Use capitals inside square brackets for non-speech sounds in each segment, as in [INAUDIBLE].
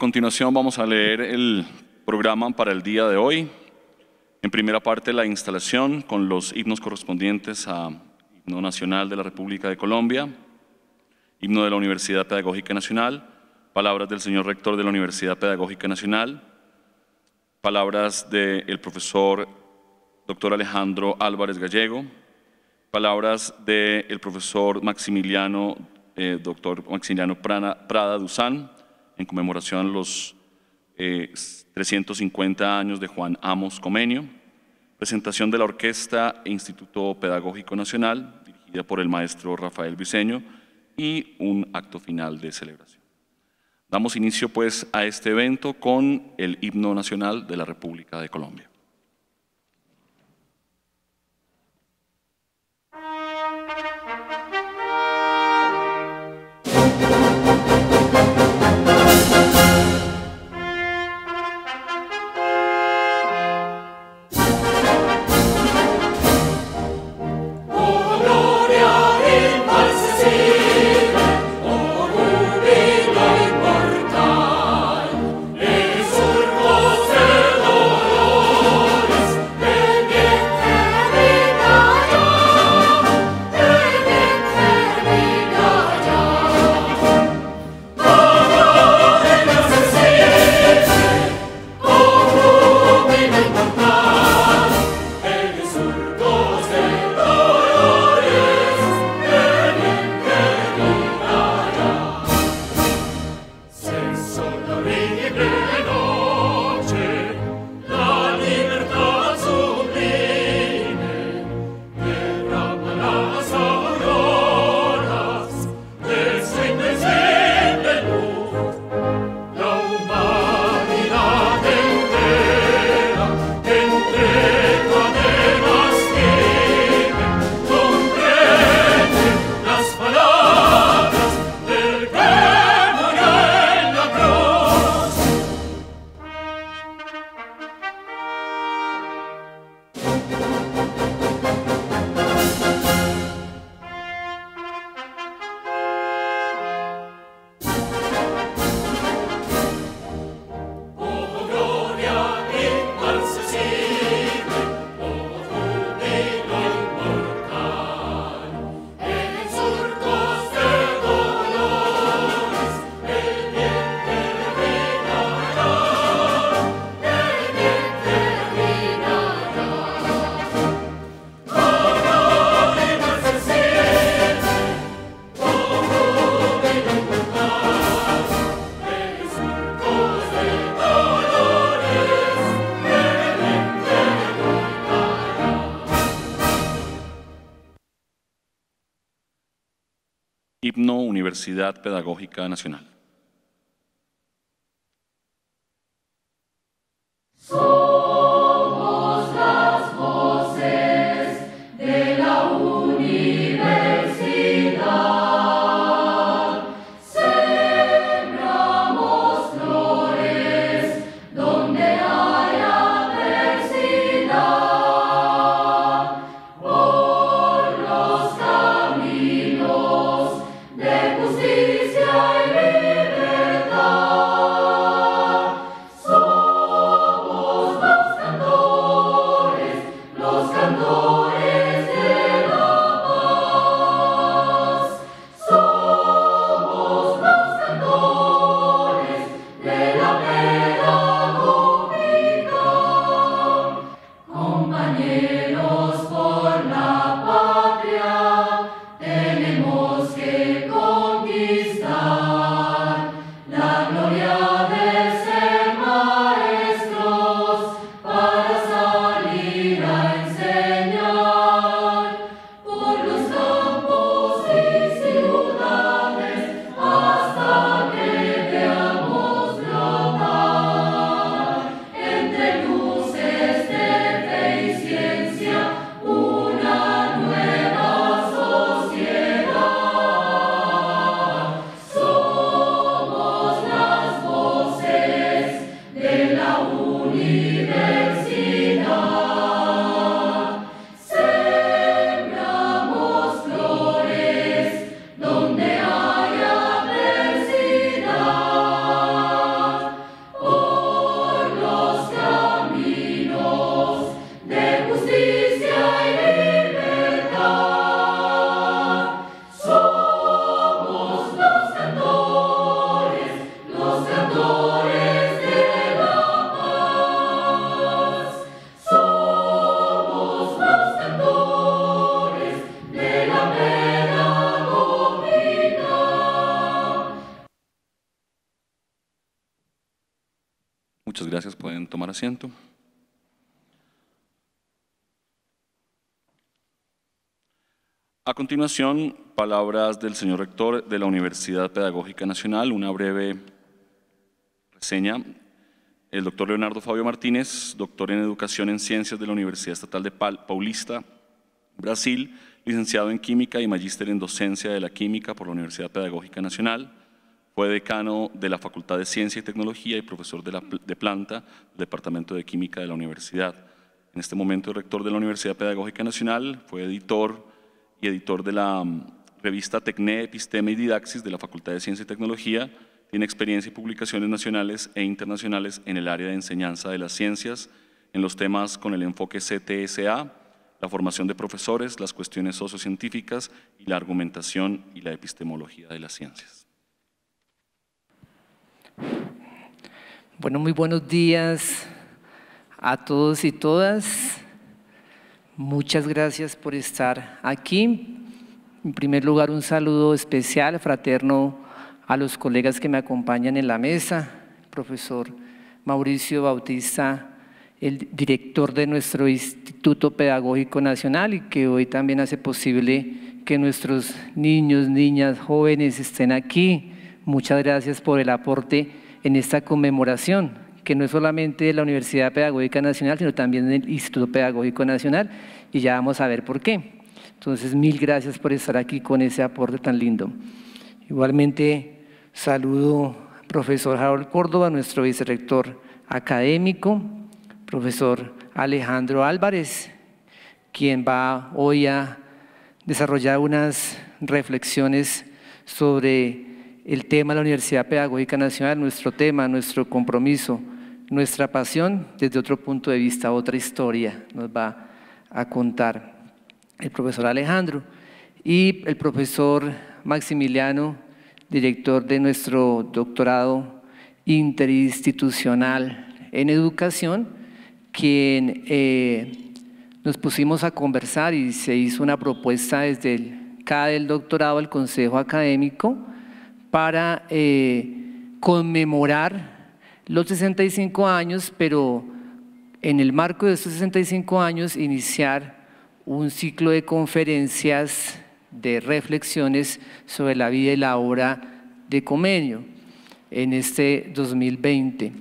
continuación vamos a leer el programa para el día de hoy. En primera parte la instalación con los himnos correspondientes a Himno Nacional de la República de Colombia, Himno de la Universidad Pedagógica Nacional, palabras del señor rector de la Universidad Pedagógica Nacional, palabras del profesor doctor Alejandro Álvarez Gallego, palabras del el profesor Maximiliano, eh, doctor Maximiliano Prada Duzán, en conmemoración a los 350 eh, años de Juan Amos Comenio, presentación de la Orquesta e Instituto Pedagógico Nacional, dirigida por el maestro Rafael Viseño, y un acto final de celebración. Damos inicio pues a este evento con el himno nacional de la República de Colombia. Universidad Pedagógica Nacional. A continuación, palabras del señor rector de la Universidad Pedagógica Nacional, una breve reseña. El doctor Leonardo Fabio Martínez, doctor en Educación en Ciencias de la Universidad Estatal de Paulista, Brasil, licenciado en Química y magíster en Docencia de la Química por la Universidad Pedagógica Nacional, fue decano de la Facultad de Ciencia y Tecnología y profesor de, planta del Departamento de Química de la Universidad. En este momento es rector de la Universidad Pedagógica Nacional, fue editor y editor de la mm, revista Tecne, Episteme y Didaxis de la Facultad de Ciencia y Tecnología. Tiene experiencia y publicaciones nacionales e internacionales en el área de enseñanza de las ciencias, en los temas con el enfoque CTSA, la formación de profesores, las cuestiones sociocientíficas y la argumentación y la epistemología de las ciencias. Bueno, muy buenos días a todos y todas. Muchas gracias por estar aquí. En primer lugar, un saludo especial, fraterno, a los colegas que me acompañan en la mesa, profesor Mauricio Bautista, el director de nuestro Instituto Pedagógico Nacional y que hoy también hace posible que nuestros niños, niñas, jóvenes estén aquí. Muchas gracias por el aporte en esta conmemoración, que no es solamente de la Universidad Pedagógica Nacional, sino también del Instituto Pedagógico Nacional, y ya vamos a ver por qué. Entonces, mil gracias por estar aquí con ese aporte tan lindo. Igualmente, saludo al profesor Harold Córdoba, nuestro vicerector académico, profesor Alejandro Álvarez, quien va hoy a desarrollar unas reflexiones sobre el tema de la Universidad Pedagógica Nacional, nuestro tema, nuestro compromiso, nuestra pasión, desde otro punto de vista, otra historia nos va a contar el profesor Alejandro y el profesor Maximiliano, director de nuestro doctorado interinstitucional en educación, quien eh, nos pusimos a conversar y se hizo una propuesta desde el del doctorado al Consejo Académico, para eh, conmemorar los 65 años, pero en el marco de estos 65 años iniciar un ciclo de conferencias, de reflexiones sobre la vida y la obra de Comenio en este 2020,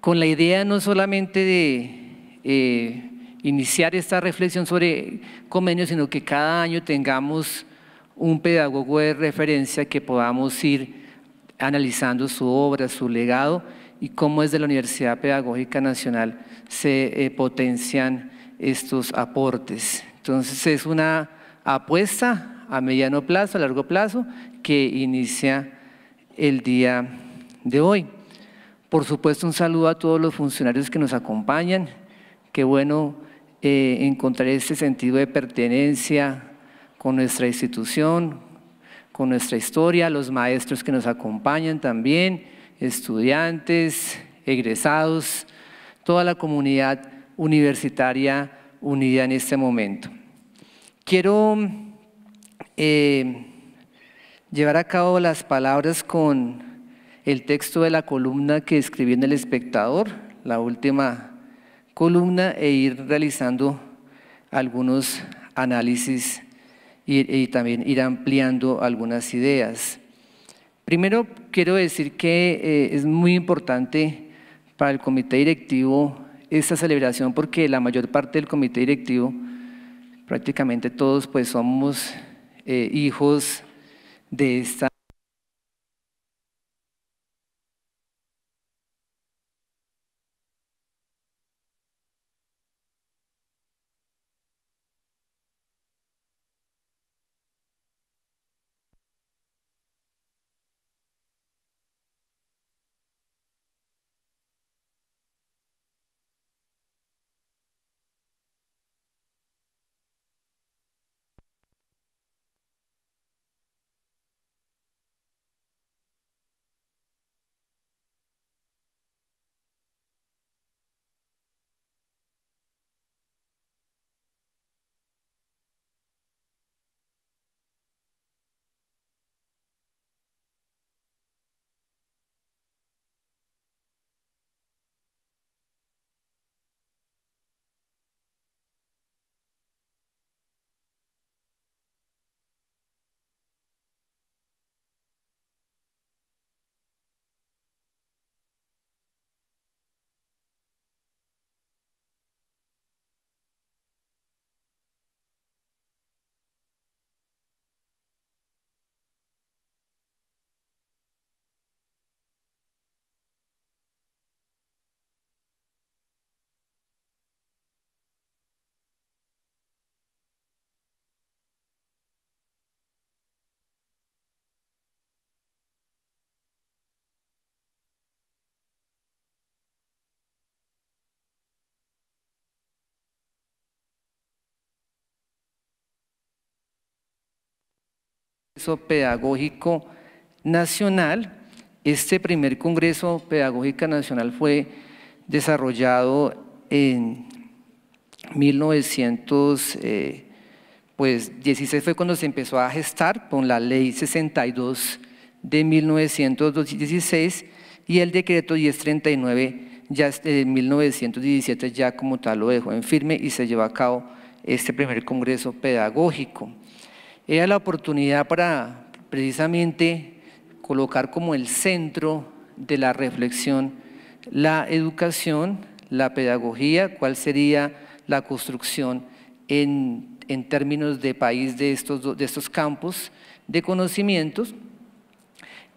con la idea no solamente de eh, iniciar esta reflexión sobre Comenio, sino que cada año tengamos un pedagogo de referencia que podamos ir analizando su obra, su legado y cómo desde la Universidad Pedagógica Nacional se eh, potencian estos aportes. Entonces es una apuesta a mediano plazo, a largo plazo, que inicia el día de hoy. Por supuesto, un saludo a todos los funcionarios que nos acompañan. Qué bueno eh, encontrar este sentido de pertenencia, con nuestra institución, con nuestra historia, los maestros que nos acompañan también, estudiantes, egresados, toda la comunidad universitaria unida en este momento. Quiero eh, llevar a cabo las palabras con el texto de la columna que escribí en El Espectador, la última columna, e ir realizando algunos análisis y, también ir ampliando algunas ideas. Primero, quiero decir que eh, es muy importante para el comité directivo esta celebración porque la mayor parte del comité directivo, prácticamente todos, pues somos eh, hijos de esta Congreso Pedagógico Nacional. Este primer Congreso Pedagógico Nacional fue desarrollado en 1916 eh, pues, fue cuando se empezó a gestar con la ley 62 de 1916 y el decreto 1039 ya eh, de 1917 ya como tal lo dejó en firme y se llevó a cabo este primer Congreso Pedagógico era la oportunidad para precisamente colocar como el centro de la reflexión la educación, la pedagogía, cuál sería la construcción en, términos de país de estos, de estos campos de conocimientos.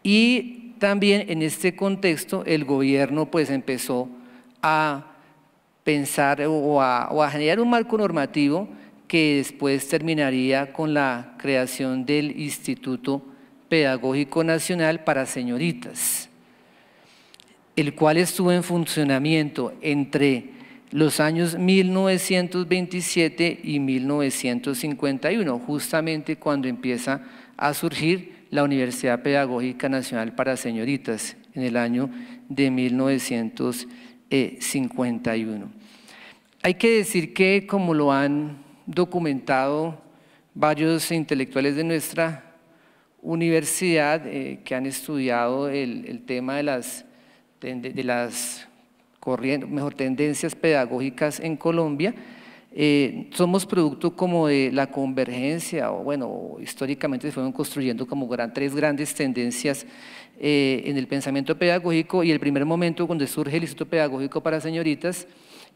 Y también en este contexto el gobierno pues empezó a pensar o a generar un marco normativo que después terminaría con la creación del Instituto Pedagógico Nacional para Señoritas, el cual estuvo en funcionamiento entre los años 1927 y 1951, justamente cuando empieza a surgir la Universidad Pedagógica Nacional para Señoritas en el año de 1951. Hay que decir que, como lo han documentado varios intelectuales de nuestra universidad eh, que han estudiado el, tema de las, de, mejor, tendencias pedagógicas en Colombia. Eh, somos producto como de la convergencia, o bueno, históricamente se fueron construyendo como gran, tres grandes tendencias eh, en el pensamiento pedagógico y el primer momento cuando surge el Instituto Pedagógico para Señoritas,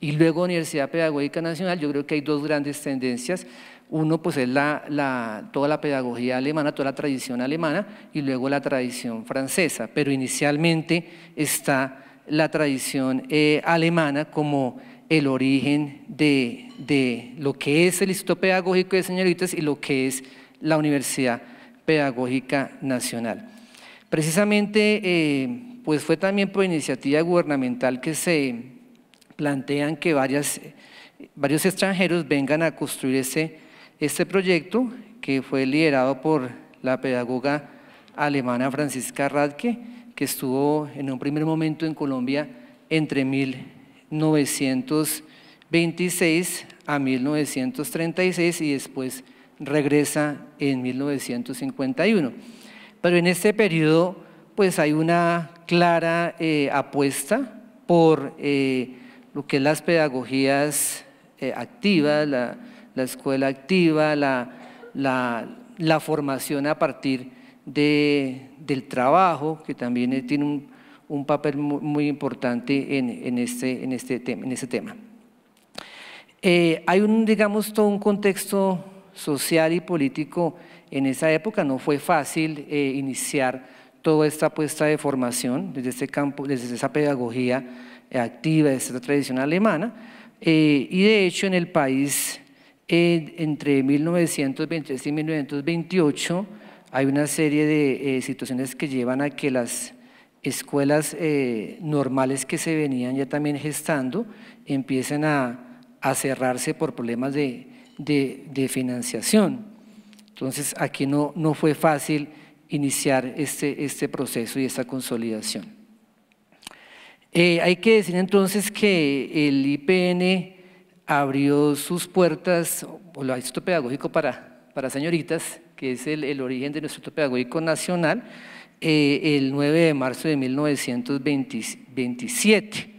y luego Universidad Pedagógica Nacional, yo creo que hay dos grandes tendencias. Uno, pues es la, toda la pedagogía alemana, toda la tradición alemana, y luego la tradición francesa. Pero inicialmente está la tradición eh, alemana como el origen de, lo que es el Instituto Pedagógico de Señoritas y lo que es la Universidad Pedagógica Nacional. Precisamente, eh, pues fue también por iniciativa gubernamental que se plantean que varios extranjeros vengan a construir ese, este proyecto que fue liderado por la pedagoga alemana Francisca Radke, que estuvo en un primer momento en Colombia entre 1926 a 1936 y después regresa en 1951. Pero en este periodo pues hay una clara eh, apuesta por eh, lo que es las pedagogías eh, activas, la, escuela activa, la, formación a partir del trabajo, que también tiene un, papel muy, importante en, en, este, este tema, este eh, hay un, digamos, todo un contexto social y político en esa época, no fue fácil eh, iniciar toda esta apuesta de formación desde, este campo, desde esa pedagogía activa, esta tradición alemana, eh, y de hecho en el país eh, entre 1923 y 1928 hay una serie de eh, situaciones que llevan a que las escuelas normales que se venían ya también gestando empiecen a, cerrarse por problemas de, financiación. Entonces aquí no, no fue fácil iniciar este, este proceso y esta consolidación. Eh, hay que decir entonces que el IPN abrió sus puertas, o lo Instituto Pedagógico para, Señoritas, que es el, origen del Instituto Pedagógico Nacional, eh, el 9 de marzo de 1927.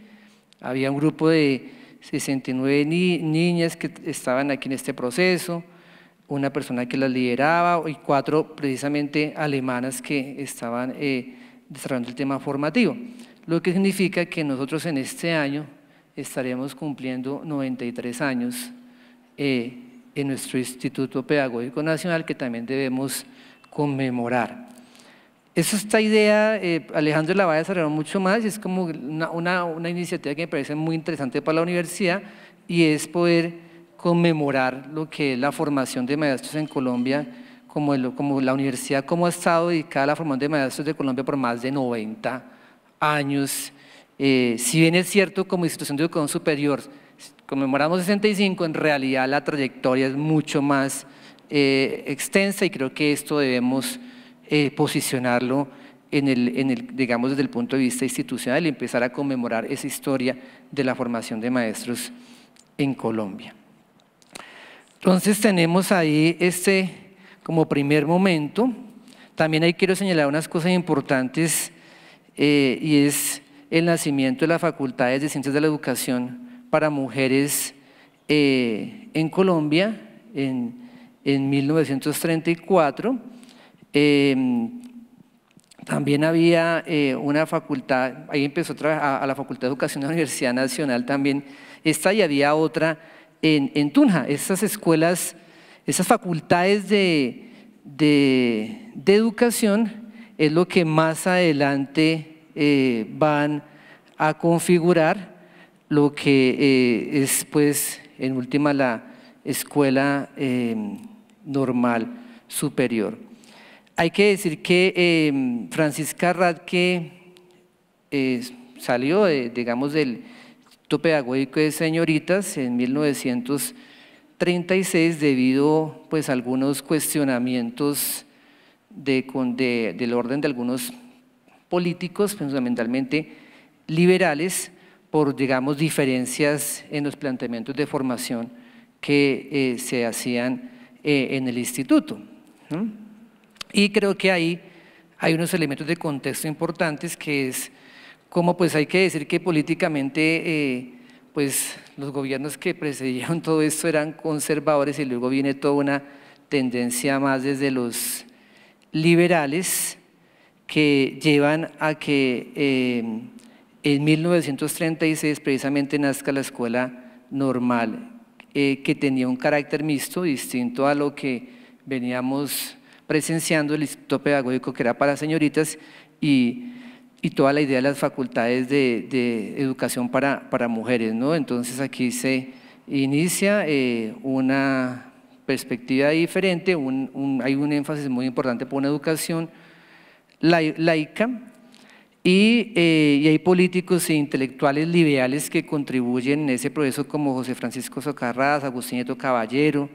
Había un grupo de 69 niñas que estaban aquí en este proceso, una persona que las lideraba y cuatro precisamente alemanas que estaban eh, desarrollando el tema formativo lo que significa que nosotros en este año estaremos cumpliendo 93 años eh, en nuestro Instituto Pedagógico Nacional, que también debemos conmemorar. esta idea, eh, Alejandro la va a desarrollar mucho más, y es como una, iniciativa que me parece muy interesante para la universidad, y es poder conmemorar lo que es la formación de maestros en Colombia, como, como la universidad como ha estado dedicada a la formación de maestros de Colombia por más de 90 años años. Eh, si bien es cierto, como institución de educación superior conmemoramos 65, en realidad la trayectoria es mucho más eh, extensa y creo que esto debemos eh, posicionarlo en el, digamos, desde el punto de vista institucional y empezar a conmemorar esa historia de la formación de maestros en Colombia. Entonces tenemos ahí este como primer momento. También ahí quiero señalar unas cosas importantes eh, y es el nacimiento de las facultades de ciencias de la educación para mujeres eh, en Colombia en, 1934. Em, también había eh, una facultad, ahí empezó a, a, la Facultad de Educación de la Universidad Nacional también, esta y había otra en, Tunja. Esas escuelas, esas facultades de, de educación es lo que más adelante eh, van a configurar lo que eh, es pues en última la escuela em, normal superior. Hay que decir que em, Francisca Radke eh, salió, digamos, del pedagógico de señoritas en 1936 debido pues, a algunos cuestionamientos del orden de algunos políticos, fundamentalmente liberales, por, digamos, diferencias en los planteamientos de formación que eh, se hacían eh, en el instituto. Y creo que ahí hay unos elementos de contexto importantes que es como pues hay que decir que políticamente eh, pues los gobiernos que precedieron [LAUGHS] todo esto eran conservadores y luego viene toda una tendencia más desde los liberales que llevan a que eh, en 1936 precisamente nazca la escuela normal, eh, que tenía un carácter mixto, distinto a lo que veníamos presenciando, el Instituto Pedagógico que era para señoritas y, toda la idea de las facultades de, educación para, para, mujeres. ¿no? Entonces aquí se inicia eh, una perspectiva diferente, un, hay un énfasis muy importante por una educación laica, eh, y, hay políticos e intelectuales liberales que contribuyen en ese proceso como José Francisco Socarrás, Agustín Nieto Caballero,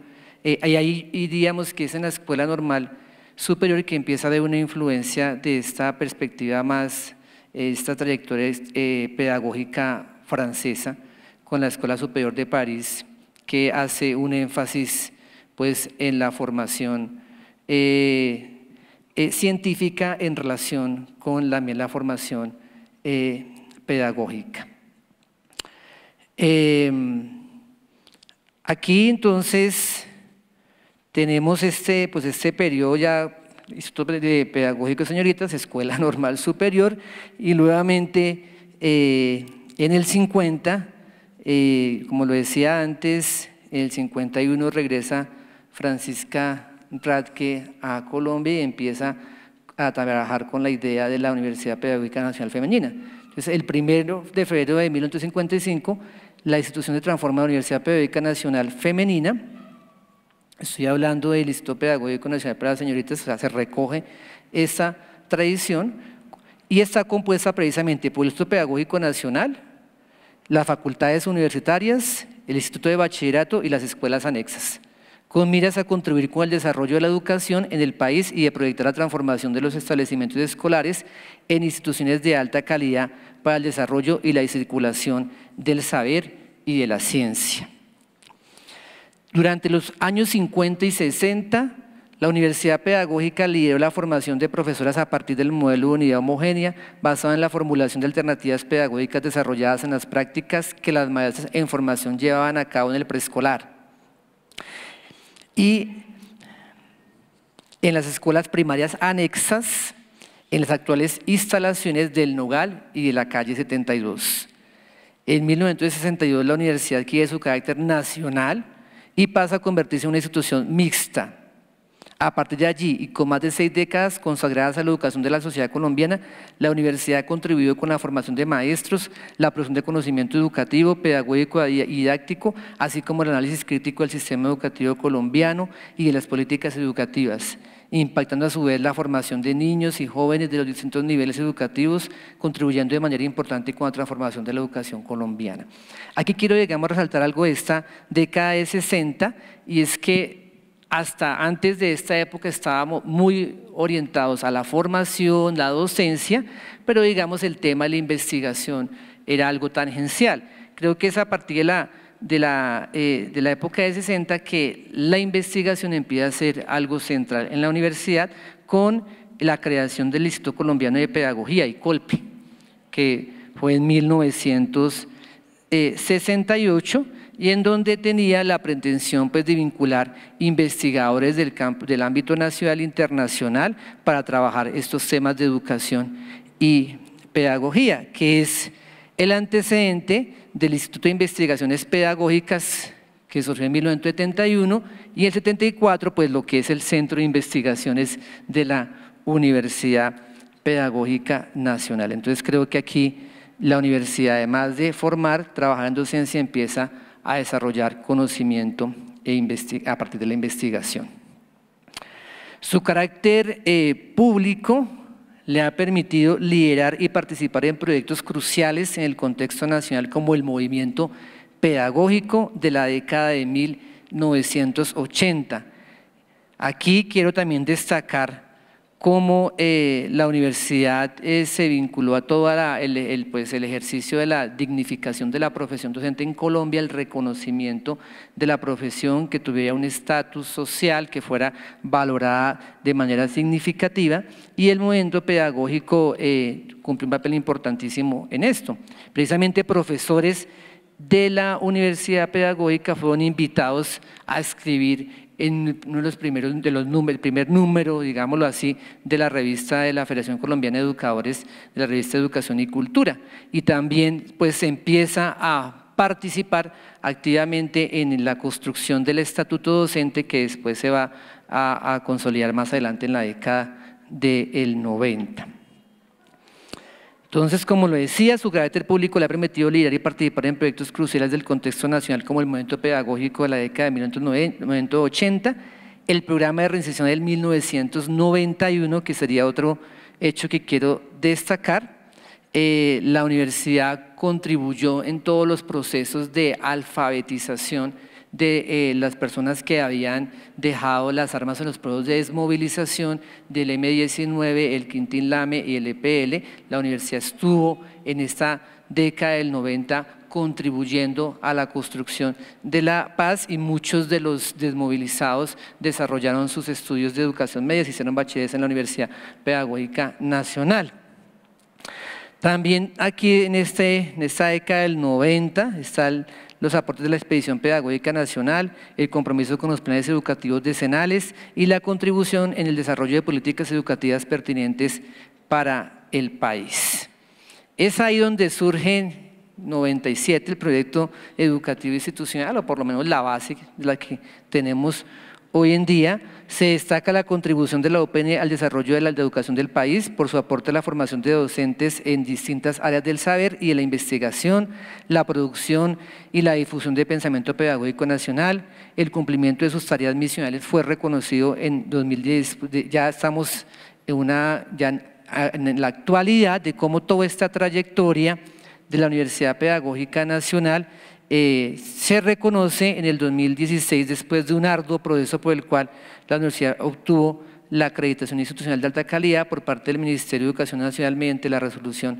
eh, y ahí diríamos que es en la escuela normal superior que empieza a haber una influencia de esta perspectiva más, eh, esta trayectoria pedagógica francesa con la Escuela Superior de París, que hace un énfasis pues, en la formación eh, eh, científica en relación con la, la formación eh, pedagógica. Em, aquí entonces tenemos este, pues este periodo ya Instituto Pedagógico Señoritas, Escuela [LAUGHS] Normal Superior, y nuevamente en el 50, como lo decía antes, en el 51 regresa Francisca Radke a Colombia y empieza a trabajar con la idea de la Universidad Pedagógica Nacional Femenina. Entonces, el primero de febrero de 1955, la institución se transforma en Universidad Pedagógica Nacional Femenina. Estoy hablando del Instituto Pedagógico Nacional para las Señoritas, o sea, se recoge esa tradición y está compuesta precisamente por el Instituto Pedagógico Nacional, las facultades universitarias, el Instituto de Bachillerato y las escuelas anexas con miras a contribuir con el desarrollo de la educación en el país y de proyectar la transformación de los establecimientos escolares en instituciones de alta calidad para el desarrollo y la circulación del saber y de la ciencia. Durante los años 50 y 60, la Universidad Pedagógica lideró la formación de profesoras a partir del modelo de unidad homogénea basado en la formulación de alternativas pedagógicas desarrolladas en las prácticas que las maestras en formación llevaban a cabo en el preescolar. Y en las escuelas primarias anexas, en las actuales instalaciones del Nogal y de la calle 72. En 1962 la universidad adquiere su carácter nacional y pasa a convertirse en una institución mixta, a partir de allí y con más de seis décadas consagradas a la educación de la sociedad colombiana, la universidad ha contribuido con la formación de maestros, la producción de conocimiento educativo, pedagógico y didáctico, así como el análisis crítico del sistema educativo colombiano y de las políticas educativas impactando a su vez la formación de niños y jóvenes de los distintos niveles educativos, contribuyendo de manera importante con la transformación de la educación colombiana. Aquí quiero, a resaltar algo de esta década de 60, y es que hasta antes de esta época estábamos muy orientados a la formación, la docencia, pero digamos el tema de la investigación era algo tangencial. Creo que es a partir de la, eh, época de 60 que la investigación empieza a ser algo central en la universidad con la creación del Instituto Colombiano de Pedagogía, y Colpi, que fue en 1968 y en donde tenía la pretensión pues, de vincular investigadores del, campo, del ámbito nacional e internacional para trabajar estos temas de educación y pedagogía, que es el antecedente del Instituto de Investigaciones Pedagógicas que surgió en 1971 y en el 74 pues lo que es el Centro de Investigaciones de la Universidad Pedagógica Nacional. Entonces creo que aquí la universidad además de formar, trabajar en docencia empieza a a desarrollar conocimiento e a partir de la investigación. Su carácter eh, público le ha permitido liderar y participar en proyectos cruciales en el contexto nacional como el movimiento pedagógico de la década de 1980. Aquí quiero también destacar cómo eh, la universidad eh, se vinculó a todo el, pues, el ejercicio de la dignificación de la profesión docente en Colombia, el reconocimiento de la profesión, que tuviera un estatus social, que fuera valorada de manera significativa, y el movimiento pedagógico eh, cumplió un papel importantísimo en esto. Precisamente profesores de la Universidad Pedagógica fueron invitados a escribir en uno de los primeros, de los números, primer número, digámoslo así, de la revista de la Federación Colombiana de Educadores, de la revista Educación y Cultura. Y también pues se empieza a participar activamente en la construcción del estatuto docente que después se va a, a consolidar más adelante en la década del 90. Entonces, como lo decía, su carácter público le ha permitido liderar y participar en proyectos cruciales del contexto nacional como el momento pedagógico de la década de 1980, el programa de reinserción del 1991, que sería otro hecho que quiero destacar. Eh, la universidad contribuyó en todos los procesos de alfabetización de eh, las personas que habían dejado las armas en los procesos de desmovilización del M-19, el Quintín Lame y el EPL. La universidad estuvo en esta década del 90 contribuyendo a la construcción de la paz y muchos de los desmovilizados desarrollaron sus estudios de educación media, se hicieron bachilleres en la Universidad Pedagógica Nacional. También aquí en, este, en esta década del 90 está el los aportes de la Expedición Pedagógica Nacional, el compromiso con los planes educativos decenales y la contribución en el desarrollo de políticas educativas pertinentes para el país. Es ahí donde surge 97 el proyecto educativo institucional, o por lo menos la base de la que tenemos Hoy en día se destaca la contribución de la UPN al desarrollo de la educación del país por su aporte a la formación de docentes en distintas áreas del saber y de la investigación, la producción y la difusión de pensamiento pedagógico nacional. El cumplimiento de sus tareas misionales fue reconocido en 2010. Ya estamos en, en la actualidad de cómo toda esta trayectoria de la Universidad Pedagógica Nacional eh, se reconoce en el 2016 después de un arduo proceso por el cual la universidad obtuvo la acreditación institucional de alta calidad por parte del Ministerio de Educación Nacional mediante la resolución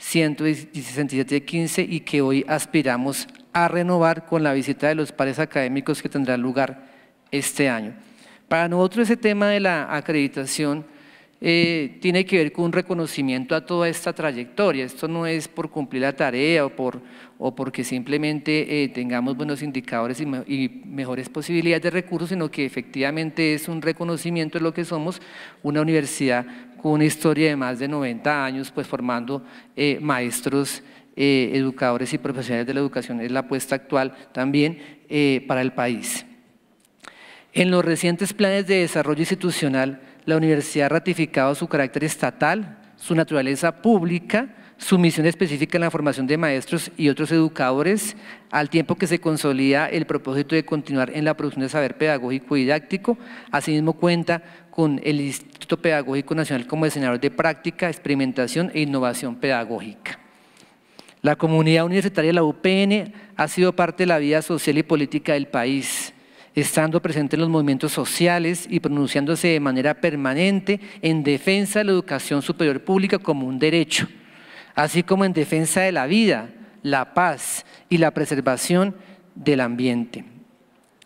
15 y que hoy aspiramos a renovar con la visita de los pares académicos que tendrá lugar este año. Para nosotros ese tema de la acreditación eh, tiene que ver con un reconocimiento a toda esta trayectoria. Esto no es por cumplir la tarea o por, o porque simplemente eh, tengamos buenos indicadores y, mejores posibilidades de recursos, sino que efectivamente es un reconocimiento de lo que somos, una universidad con una historia de más de 90 años, pues formando eh, maestros, eh, educadores y profesionales de la educación, es la apuesta actual también para el país. En los recientes planes de desarrollo institucional, la universidad ha ratificado su carácter estatal, su naturaleza pública, su misión específica en la formación de maestros y otros educadores, al tiempo que se consolida el propósito de continuar en la producción de saber pedagógico y didáctico. Asimismo cuenta con el Instituto Pedagógico Nacional como diseñador de práctica, experimentación e innovación pedagógica. La comunidad universitaria de la UPN ha sido parte de la vida social y política del país, estando presente en los movimientos sociales y pronunciándose de manera permanente en defensa de la educación superior pública como un derecho, así como en defensa de la vida, la paz y la preservación del ambiente.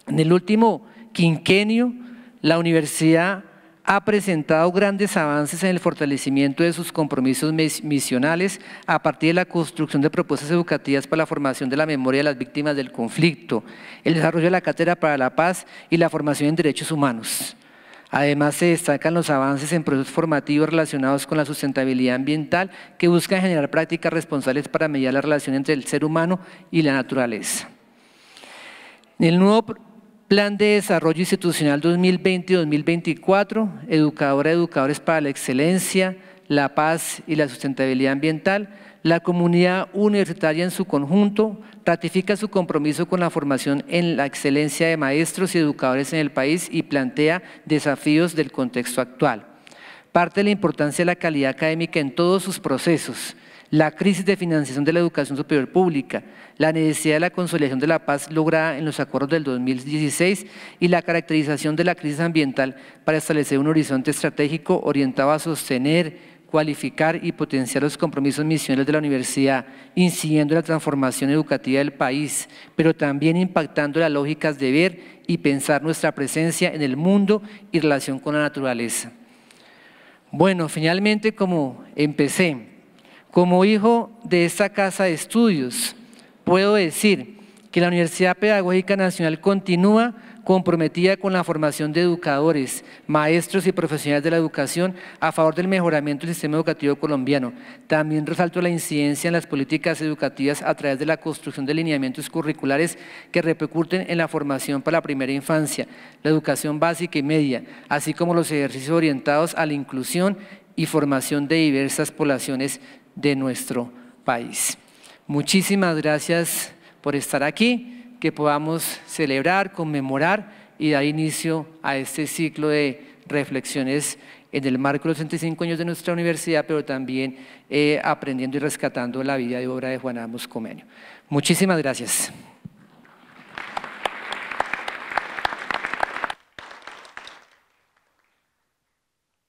En el último quinquenio, la universidad ha presentado grandes avances en el fortalecimiento de sus compromisos misionales a partir de la construcción de propuestas educativas para la formación de la memoria de las víctimas del conflicto, el desarrollo de la cátedra para la paz y la formación en derechos humanos. Además, se destacan los avances en procesos formativos relacionados con la sustentabilidad ambiental que buscan generar prácticas responsables para mediar la relación entre el ser humano y la naturaleza. En el nuevo Plan de Desarrollo Institucional 2020-2024, Educadora Educadores para la Excelencia, la Paz y la Sustentabilidad Ambiental, la comunidad universitaria en su conjunto ratifica su compromiso con la formación en la excelencia de maestros y educadores en el país y plantea desafíos del contexto actual. Parte de la importancia de la calidad académica en todos sus procesos, la crisis de financiación de la educación superior pública, la necesidad de la consolidación de la paz lograda en los acuerdos del 2016 y la caracterización de la crisis ambiental para establecer un horizonte estratégico orientado a sostener, cualificar y potenciar los compromisos misionales de la universidad, incidiendo en la transformación educativa del país, pero también impactando las lógicas de ver y pensar nuestra presencia en el mundo y relación con la naturaleza. Bueno, finalmente como empecé, como hijo de esta casa de estudios, puedo decir que la Universidad Pedagógica Nacional continúa comprometida con la formación de educadores, maestros y profesionales de la educación a favor del mejoramiento del sistema educativo colombiano. También resalto la incidencia en las políticas educativas a través de la construcción de lineamientos curriculares que repercuten en la formación para la primera infancia, la educación básica y media, así como los ejercicios orientados a la inclusión y formación de diversas poblaciones de nuestro país. Muchísimas gracias por estar aquí que podamos celebrar, conmemorar y dar inicio a este ciclo de reflexiones en el marco de los 65 años de nuestra universidad, pero también eh, aprendiendo y rescatando la vida y obra de Juan Amos Comenio. Muchísimas gracias.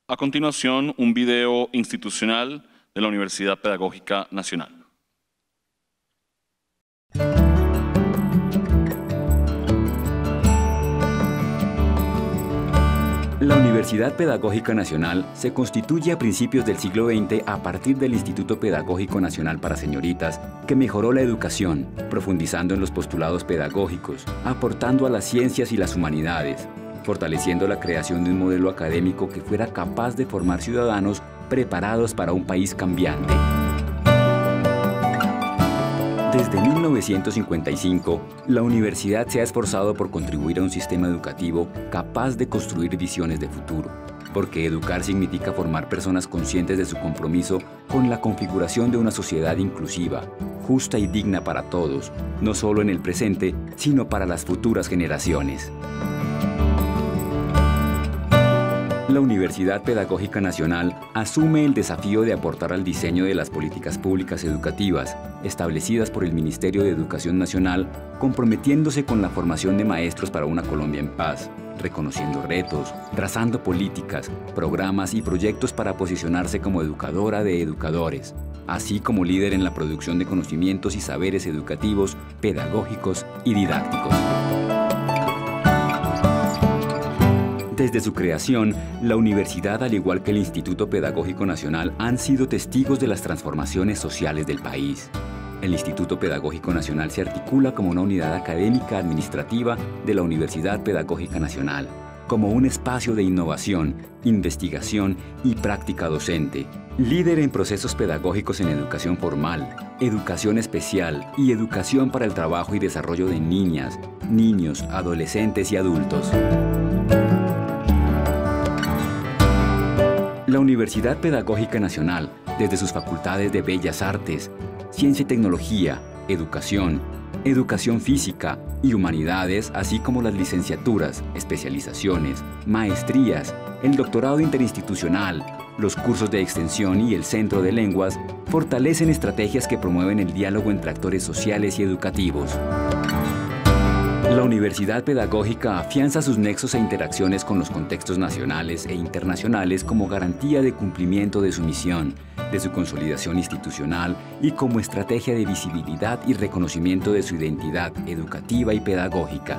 A continuación, un video institucional de la Universidad Pedagógica Nacional. La Universidad Pedagógica Nacional se constituye a principios del siglo XX a partir del Instituto Pedagógico Nacional para Señoritas, que mejoró la educación, profundizando en los postulados pedagógicos, aportando a las ciencias y las humanidades, fortaleciendo la creación de un modelo académico que fuera capaz de formar ciudadanos preparados para un país cambiante. Desde 1955, la universidad se ha esforzado por contribuir a un sistema educativo capaz de construir visiones de futuro, porque educar significa formar personas conscientes de su compromiso con la configuración de una sociedad inclusiva, justa y digna para todos, no solo en el presente, sino para las futuras generaciones la Universidad Pedagógica Nacional asume el desafío de aportar al diseño de las políticas públicas educativas establecidas por el Ministerio de Educación Nacional, comprometiéndose con la formación de maestros para una Colombia en paz, reconociendo retos, trazando políticas, programas y proyectos para posicionarse como educadora de educadores, así como líder en la producción de conocimientos y saberes educativos, pedagógicos y didácticos. Desde su creación, la universidad, al igual que el Instituto Pedagógico Nacional, han sido testigos de las transformaciones sociales del país. El Instituto Pedagógico Nacional se articula como una unidad académica administrativa de la Universidad Pedagógica Nacional, como un espacio de innovación, investigación y práctica docente, líder en procesos pedagógicos en educación formal, educación especial y educación para el trabajo y desarrollo de niñas, niños, adolescentes y adultos. La Universidad Pedagógica Nacional, desde sus facultades de Bellas Artes, Ciencia y Tecnología, Educación, Educación Física y Humanidades, así como las licenciaturas, especializaciones, maestrías, el doctorado interinstitucional, los cursos de extensión y el Centro de Lenguas, fortalecen estrategias que promueven el diálogo entre actores sociales y educativos. La Universidad Pedagógica afianza sus nexos e interacciones con los contextos nacionales e internacionales como garantía de cumplimiento de su misión, de su consolidación institucional y como estrategia de visibilidad y reconocimiento de su identidad educativa y pedagógica.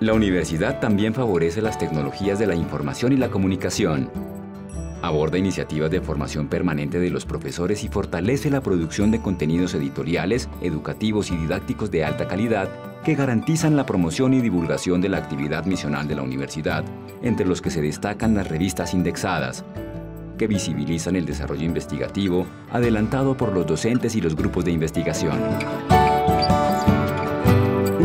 La universidad también favorece las tecnologías de la información y la comunicación, aborda iniciativas de formación permanente de los profesores y fortalece la producción de contenidos editoriales, educativos y didácticos de alta calidad que garantizan la promoción y divulgación de la actividad misional de la universidad, entre los que se destacan las revistas indexadas, que visibilizan el desarrollo investigativo adelantado por los docentes y los grupos de investigación.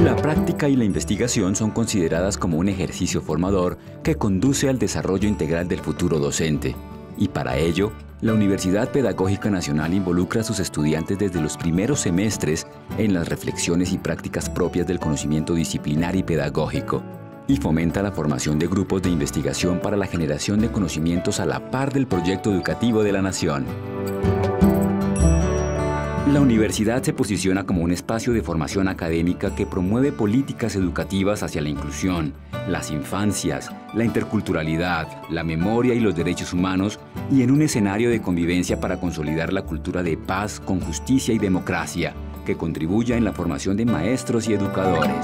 La práctica y la investigación son consideradas como un ejercicio formador que conduce al desarrollo integral del futuro docente. Y para ello, la Universidad Pedagógica Nacional involucra a sus estudiantes desde los primeros semestres en las reflexiones y prácticas propias del conocimiento disciplinar y pedagógico, y fomenta la formación de grupos de investigación para la generación de conocimientos a la par del proyecto educativo de la nación. La universidad se posiciona como un espacio de formación académica que promueve políticas educativas hacia la inclusión, las infancias, la interculturalidad, la memoria y los derechos humanos y en un escenario de convivencia para consolidar la cultura de paz con justicia y democracia que contribuya en la formación de maestros y educadores.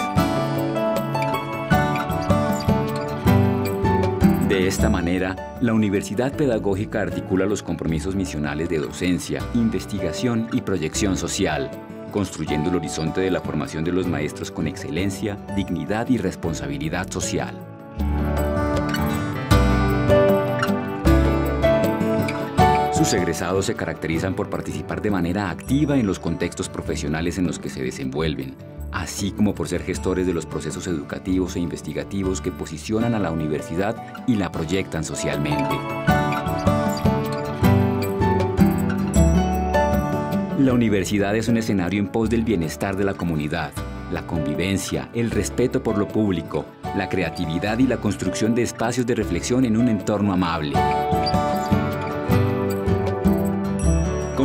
De esta manera, la Universidad Pedagógica articula los compromisos misionales de docencia, investigación y proyección social, construyendo el horizonte de la formación de los maestros con excelencia, dignidad y responsabilidad social. Sus egresados se caracterizan por participar de manera activa en los contextos profesionales en los que se desenvuelven, así como por ser gestores de los procesos educativos e investigativos que posicionan a la universidad y la proyectan socialmente. La universidad es un escenario en pos del bienestar de la comunidad, la convivencia, el respeto por lo público, la creatividad y la construcción de espacios de reflexión en un entorno amable.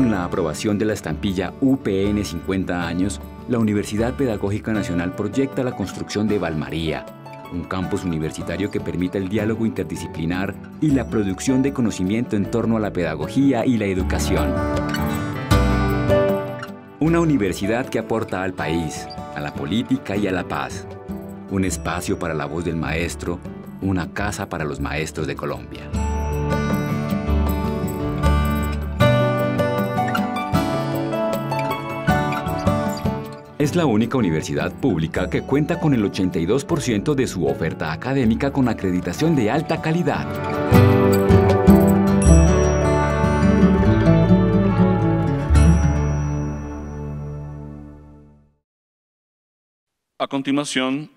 Con la aprobación de la estampilla UPN 50 años, la Universidad Pedagógica Nacional proyecta la construcción de Valmaría, un campus universitario que permita el diálogo interdisciplinar y la producción de conocimiento en torno a la pedagogía y la educación. Una universidad que aporta al país, a la política y a la paz. Un espacio para la voz del maestro, una casa para los maestros de Colombia. Es la única universidad pública que cuenta con el 82% de su oferta académica con acreditación de alta calidad. A continuación,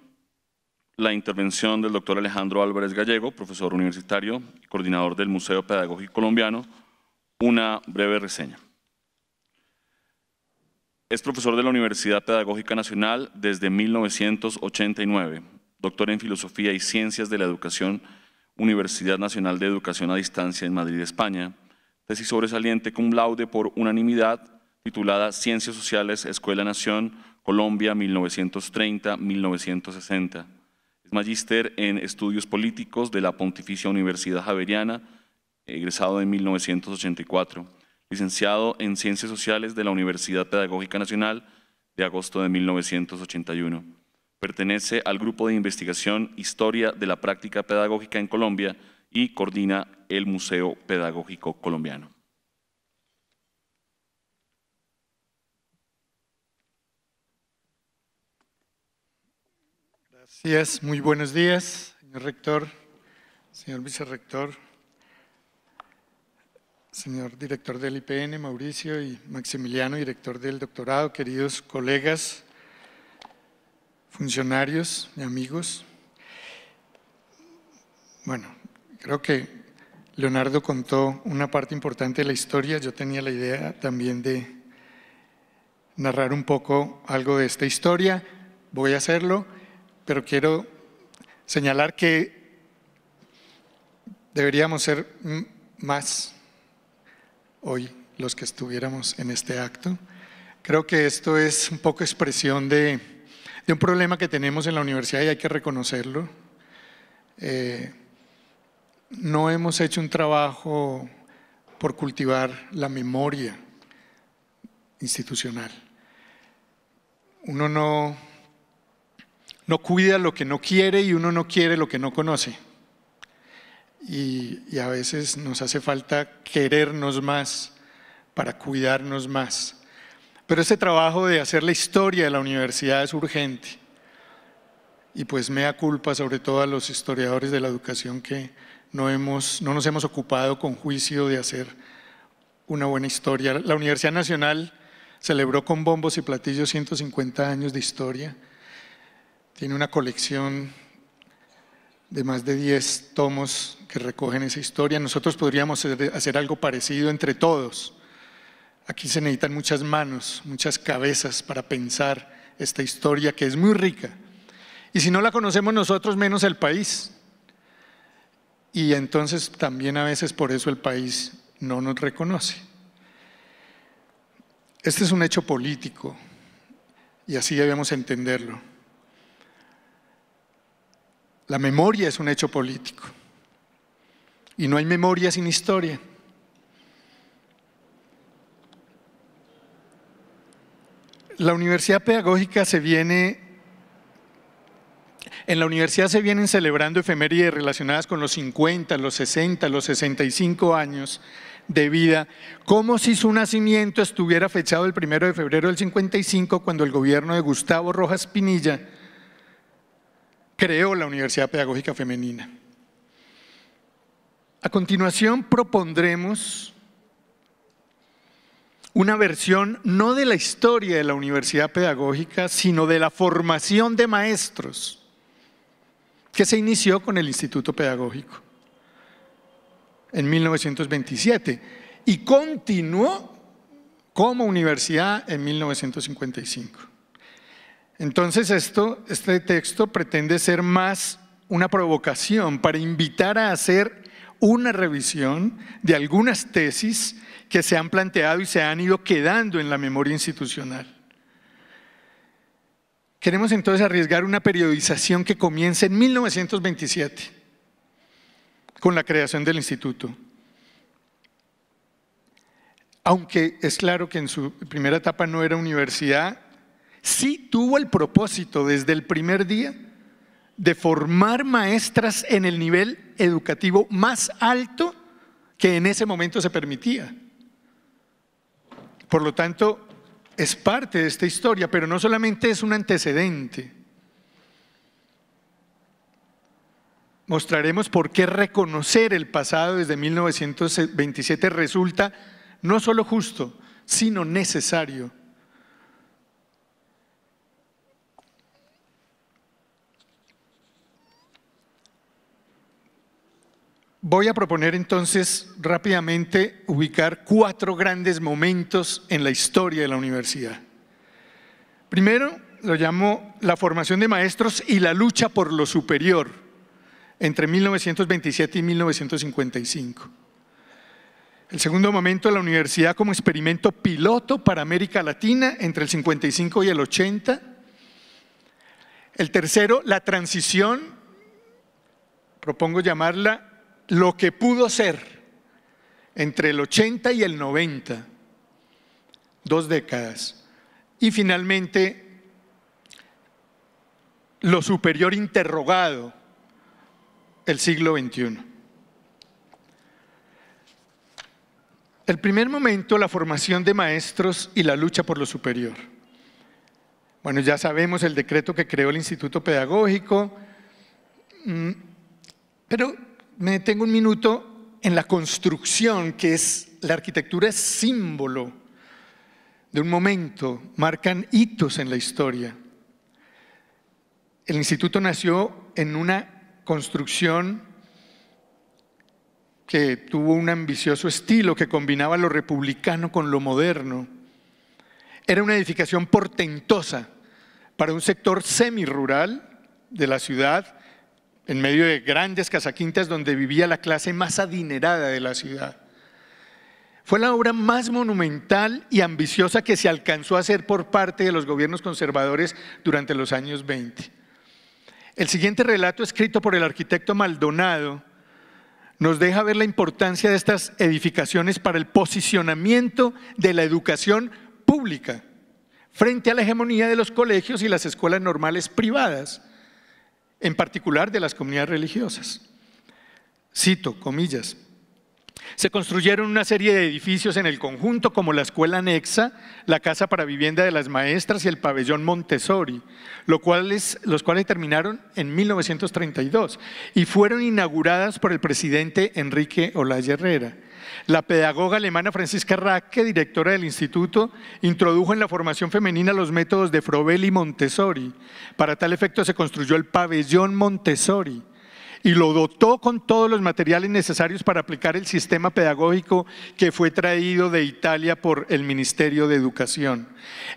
la intervención del doctor Alejandro Álvarez Gallego, profesor universitario y coordinador del Museo Pedagógico Colombiano, una breve reseña. Es profesor de la Universidad Pedagógica Nacional desde 1989, doctor en Filosofía y Ciencias de la Educación, Universidad Nacional de Educación a Distancia en Madrid, España, tesis sobresaliente cum laude por unanimidad titulada Ciencias Sociales, Escuela Nación, Colombia 1930-1960. Es magíster en Estudios Políticos de la Pontificia Universidad Javeriana, egresado en 1984 licenciado en Ciencias Sociales de la Universidad Pedagógica Nacional de agosto de 1981. Pertenece al grupo de investigación Historia de la Práctica Pedagógica en Colombia y coordina el Museo Pedagógico Colombiano. Gracias, muy buenos días, señor rector, señor vicerrector, señor director del IPN, Mauricio, y Maximiliano, director del doctorado, queridos colegas, funcionarios y amigos. Bueno, creo que Leonardo contó una parte importante de la historia. Yo tenía la idea también de narrar un poco algo de esta historia. Voy a hacerlo, pero quiero señalar que deberíamos ser más hoy los que estuviéramos en este acto. Creo que esto es un poco expresión de, un problema que tenemos en la universidad y hay que reconocerlo. Eh, no hemos hecho un trabajo por cultivar la memoria institucional. Uno no, no cuida lo que no quiere y uno no quiere lo que no conoce y, a veces nos hace falta querernos más para cuidarnos más. Pero ese trabajo de hacer la historia de la universidad es urgente. Y pues me da culpa sobre todo a los historiadores de la educación que no, hemos, no nos hemos ocupado con juicio de hacer una buena historia. La Universidad Nacional celebró con bombos y platillos 150 años de historia. Tiene una colección de más de 10 tomos que recogen esa historia. Nosotros podríamos hacer algo parecido entre todos. Aquí se necesitan muchas manos, muchas cabezas para pensar esta historia que es muy rica. Y si no la conocemos nosotros, menos el país. Y entonces también a veces por eso el país no nos reconoce. Este es un hecho político y así debemos entenderlo. La memoria es un hecho político. Y no hay memoria sin historia. La universidad pedagógica se viene, en la universidad se vienen celebrando efemérides relacionadas con los 50, los 60, los 65 años de vida, como si su nacimiento estuviera fechado el 1 de febrero del 55, cuando el gobierno de Gustavo Rojas Pinilla creó la Universidad Pedagógica Femenina. A continuación propondremos una versión no de la historia de la Universidad Pedagógica, sino de la formación de maestros que se inició con el Instituto Pedagógico en 1927 y continuó como universidad en 1955. Entonces este texto pretende ser más una provocación para invitar a hacer una revisión de algunas tesis que se han planteado y se han ido quedando en la memoria institucional. Queremos entonces arriesgar una periodización que comience en 1927 con la creación del instituto. Aunque es claro que en su primera etapa no era universidad, sí tuvo el propósito desde el primer día de formar maestras en el nivel educativo más alto que en ese momento se permitía. Por lo tanto, es parte de esta historia, pero no solamente es un antecedente. Mostraremos por qué reconocer el pasado desde 1927 resulta no solo justo, sino necesario Voy a proponer entonces rápidamente ubicar cuatro grandes momentos en la historia de la universidad. Primero, lo llamo la formación de maestros y la lucha por lo superior entre 1927 y 1955. El segundo momento, la universidad como experimento piloto para América Latina entre el 55 y el 80. El tercero, la transición, propongo llamarla lo que pudo ser entre el 80 y el 90, dos décadas. Y finalmente, lo superior interrogado, el siglo XXI. El primer momento, la formación de maestros y la lucha por lo superior. Bueno, ya sabemos el decreto que creó el Instituto Pedagógico, mm, pero me detengo un minuto en la construcción, que es la arquitectura es símbolo de un momento, marcan hitos en la historia. El instituto nació en una construcción que tuvo un ambicioso estilo que combinaba lo republicano con lo moderno. Era una edificación portentosa para un sector semi-rural de la ciudad en medio de grandes casaquintas donde vivía la clase más adinerada de la ciudad. Fue la obra más monumental y ambiciosa que se alcanzó a hacer por parte de los gobiernos conservadores durante los años 20. El siguiente relato escrito por el arquitecto Maldonado nos deja ver la importancia de estas edificaciones para el posicionamiento de la educación pública frente a la hegemonía de los colegios y las escuelas normales privadas en particular de las comunidades religiosas. Cito, comillas. Se construyeron una serie de edificios en el conjunto, como la escuela anexa, la casa para vivienda de las maestras y el pabellón Montessori, los cuales, los cuales terminaron en 1932 y fueron inauguradas por el presidente Enrique Olaya Herrera. La pedagoga alemana Francisca Racke, directora del instituto, introdujo en la formación femenina los métodos de Frobel y Montessori. Para tal efecto se construyó el pabellón Montessori, y lo dotó con todos los materiales necesarios para aplicar el sistema pedagógico que fue traído de Italia por el Ministerio de Educación.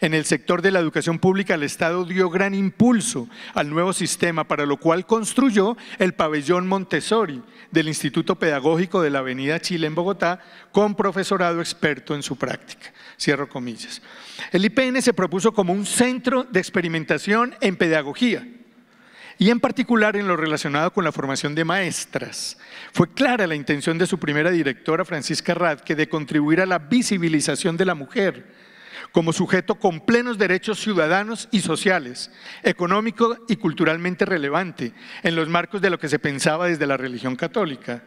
En el sector de la educación pública, el Estado dio gran impulso al nuevo sistema, para lo cual construyó el pabellón Montessori del Instituto Pedagógico de la Avenida Chile en Bogotá, con profesorado experto en su práctica. Cierro comillas. El IPN se propuso como un centro de experimentación en pedagogía y en particular en lo relacionado con la formación de maestras. Fue clara la intención de su primera directora, Francisca Radke, de contribuir a la visibilización de la mujer como sujeto con plenos derechos ciudadanos y sociales, económico y culturalmente relevante, en los marcos de lo que se pensaba desde la religión católica.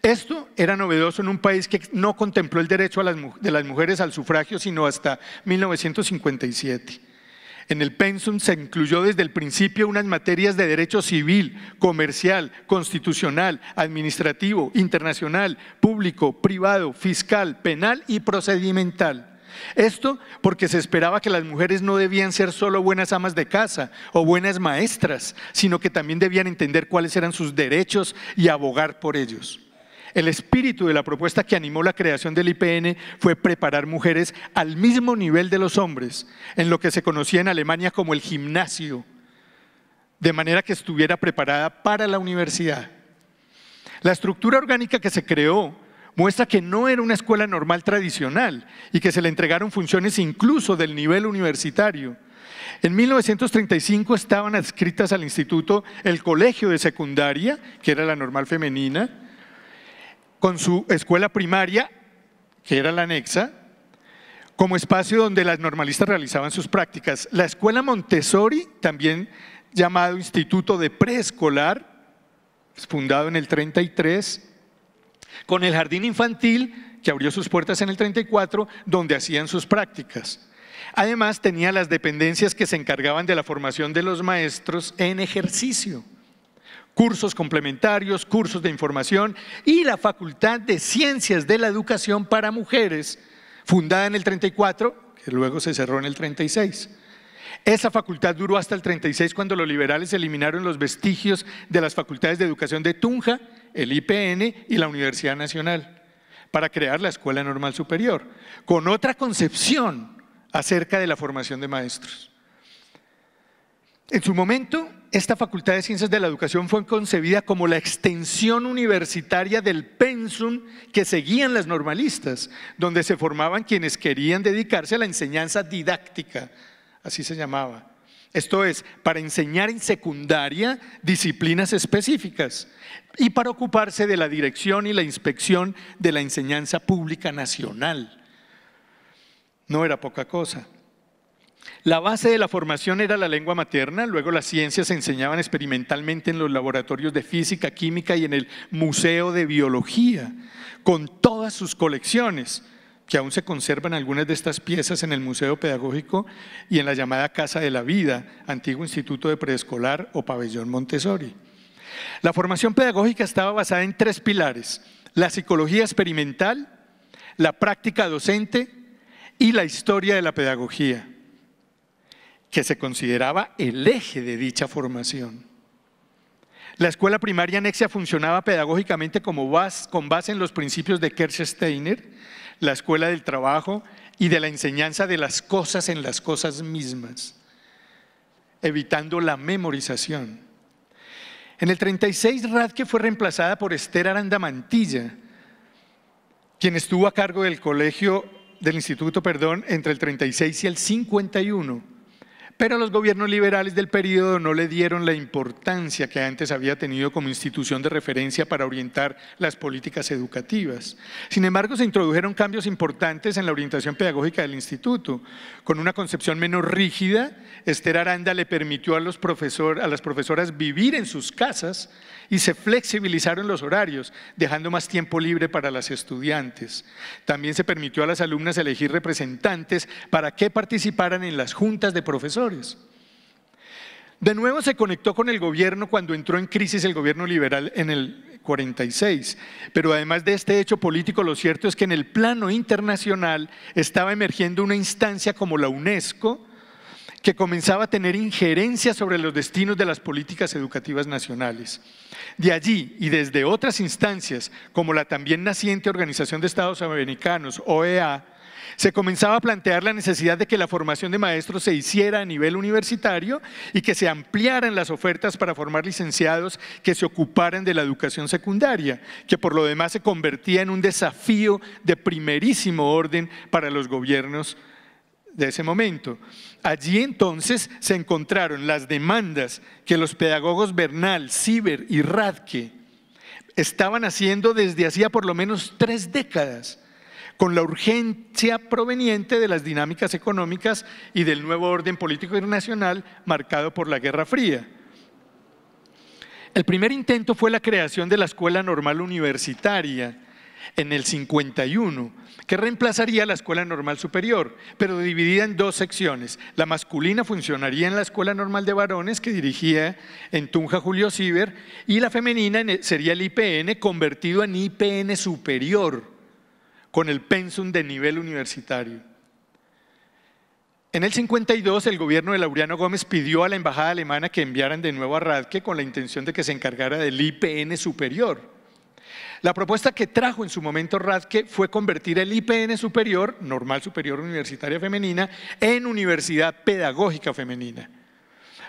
Esto era novedoso en un país que no contempló el derecho de las mujeres al sufragio sino hasta 1957. En el pensum se incluyó desde el principio unas materias de derecho civil, comercial, constitucional, administrativo, internacional, público, privado, fiscal, penal y procedimental. Esto porque se esperaba que las mujeres no debían ser solo buenas amas de casa o buenas maestras, sino que también debían entender cuáles eran sus derechos y abogar por ellos. El espíritu de la propuesta que animó la creación del IPN fue preparar mujeres al mismo nivel de los hombres, en lo que se conocía en Alemania como el gimnasio, de manera que estuviera preparada para la universidad. La estructura orgánica que se creó muestra que no era una escuela normal tradicional y que se le entregaron funciones incluso del nivel universitario. En 1935 estaban adscritas al instituto el colegio de secundaria, que era la normal femenina, con su escuela primaria, que era la anexa, como espacio donde las normalistas realizaban sus prácticas. La escuela Montessori, también llamado Instituto de Preescolar, pues, fundado en el 33, con el jardín infantil, que abrió sus puertas en el 34, donde hacían sus prácticas. Además, tenía las dependencias que se encargaban de la formación de los maestros en ejercicio cursos complementarios, cursos de información y la Facultad de Ciencias de la Educación para Mujeres, fundada en el 34, que luego se cerró en el 36. Esa facultad duró hasta el 36 cuando los liberales eliminaron los vestigios de las facultades de educación de Tunja, el IPN y la Universidad Nacional para crear la Escuela Normal Superior, con otra concepción acerca de la formación de maestros. En su momento, esta Facultad de Ciencias de la Educación fue concebida como la extensión universitaria del pensum que seguían las normalistas, donde se formaban quienes querían dedicarse a la enseñanza didáctica, así se llamaba. Esto es, para enseñar en secundaria disciplinas específicas y para ocuparse de la dirección y la inspección de la enseñanza pública nacional. No era poca cosa. La base de la formación era la lengua materna, luego las ciencias se enseñaban experimentalmente en los laboratorios de física, química y en el Museo de Biología, con todas sus colecciones, que aún se conservan algunas de estas piezas en el Museo Pedagógico y en la llamada Casa de la Vida, antiguo Instituto de Preescolar o Pabellón Montessori. La formación pedagógica estaba basada en tres pilares, la psicología experimental, la práctica docente y la historia de la pedagogía que se consideraba el eje de dicha formación. La escuela primaria anexia funcionaba pedagógicamente como con base en los principios de Steiner, la escuela del trabajo y de la enseñanza de las cosas en las cosas mismas, evitando la memorización. En el 36, Radke fue reemplazada por Esther Aranda Mantilla, quien estuvo a cargo del colegio, del instituto, perdón, entre el 36 y el 51 pero los gobiernos liberales del periodo no le dieron la importancia que antes había tenido como institución de referencia para orientar las políticas educativas. Sin embargo, se introdujeron cambios importantes en la orientación pedagógica del instituto. Con una concepción menos rígida, Esther Aranda le permitió a, los profesor, a las profesoras vivir en sus casas y se flexibilizaron los horarios, dejando más tiempo libre para las estudiantes. También se permitió a las alumnas elegir representantes para que participaran en las juntas de profesores de nuevo se conectó con el gobierno cuando entró en crisis el gobierno liberal en el 46. Pero además de este hecho político, lo cierto es que en el plano internacional estaba emergiendo una instancia como la UNESCO que comenzaba a tener injerencia sobre los destinos de las políticas educativas nacionales. De allí y desde otras instancias, como la también naciente Organización de Estados Americanos, OEA, se comenzaba a plantear la necesidad de que la formación de maestros se hiciera a nivel universitario y que se ampliaran las ofertas para formar licenciados que se ocuparan de la educación secundaria, que por lo demás se convertía en un desafío de primerísimo orden para los gobiernos de ese momento. Allí entonces se encontraron las demandas que los pedagogos Bernal, Ciber y Radke estaban haciendo desde hacía por lo menos tres décadas con la urgencia proveniente de las dinámicas económicas y del nuevo orden político internacional marcado por la Guerra Fría. El primer intento fue la creación de la Escuela Normal Universitaria en el 51, que reemplazaría la Escuela Normal Superior, pero dividida en dos secciones. La masculina funcionaría en la Escuela Normal de Varones, que dirigía en Tunja Julio Ciber, y la femenina sería el IPN, convertido en IPN Superior con el pensum de nivel universitario. En el 52, el gobierno de Laureano Gómez pidió a la embajada alemana que enviaran de nuevo a Radke con la intención de que se encargara del IPN superior. La propuesta que trajo en su momento Radke fue convertir el IPN superior, normal superior universitaria femenina, en universidad pedagógica femenina.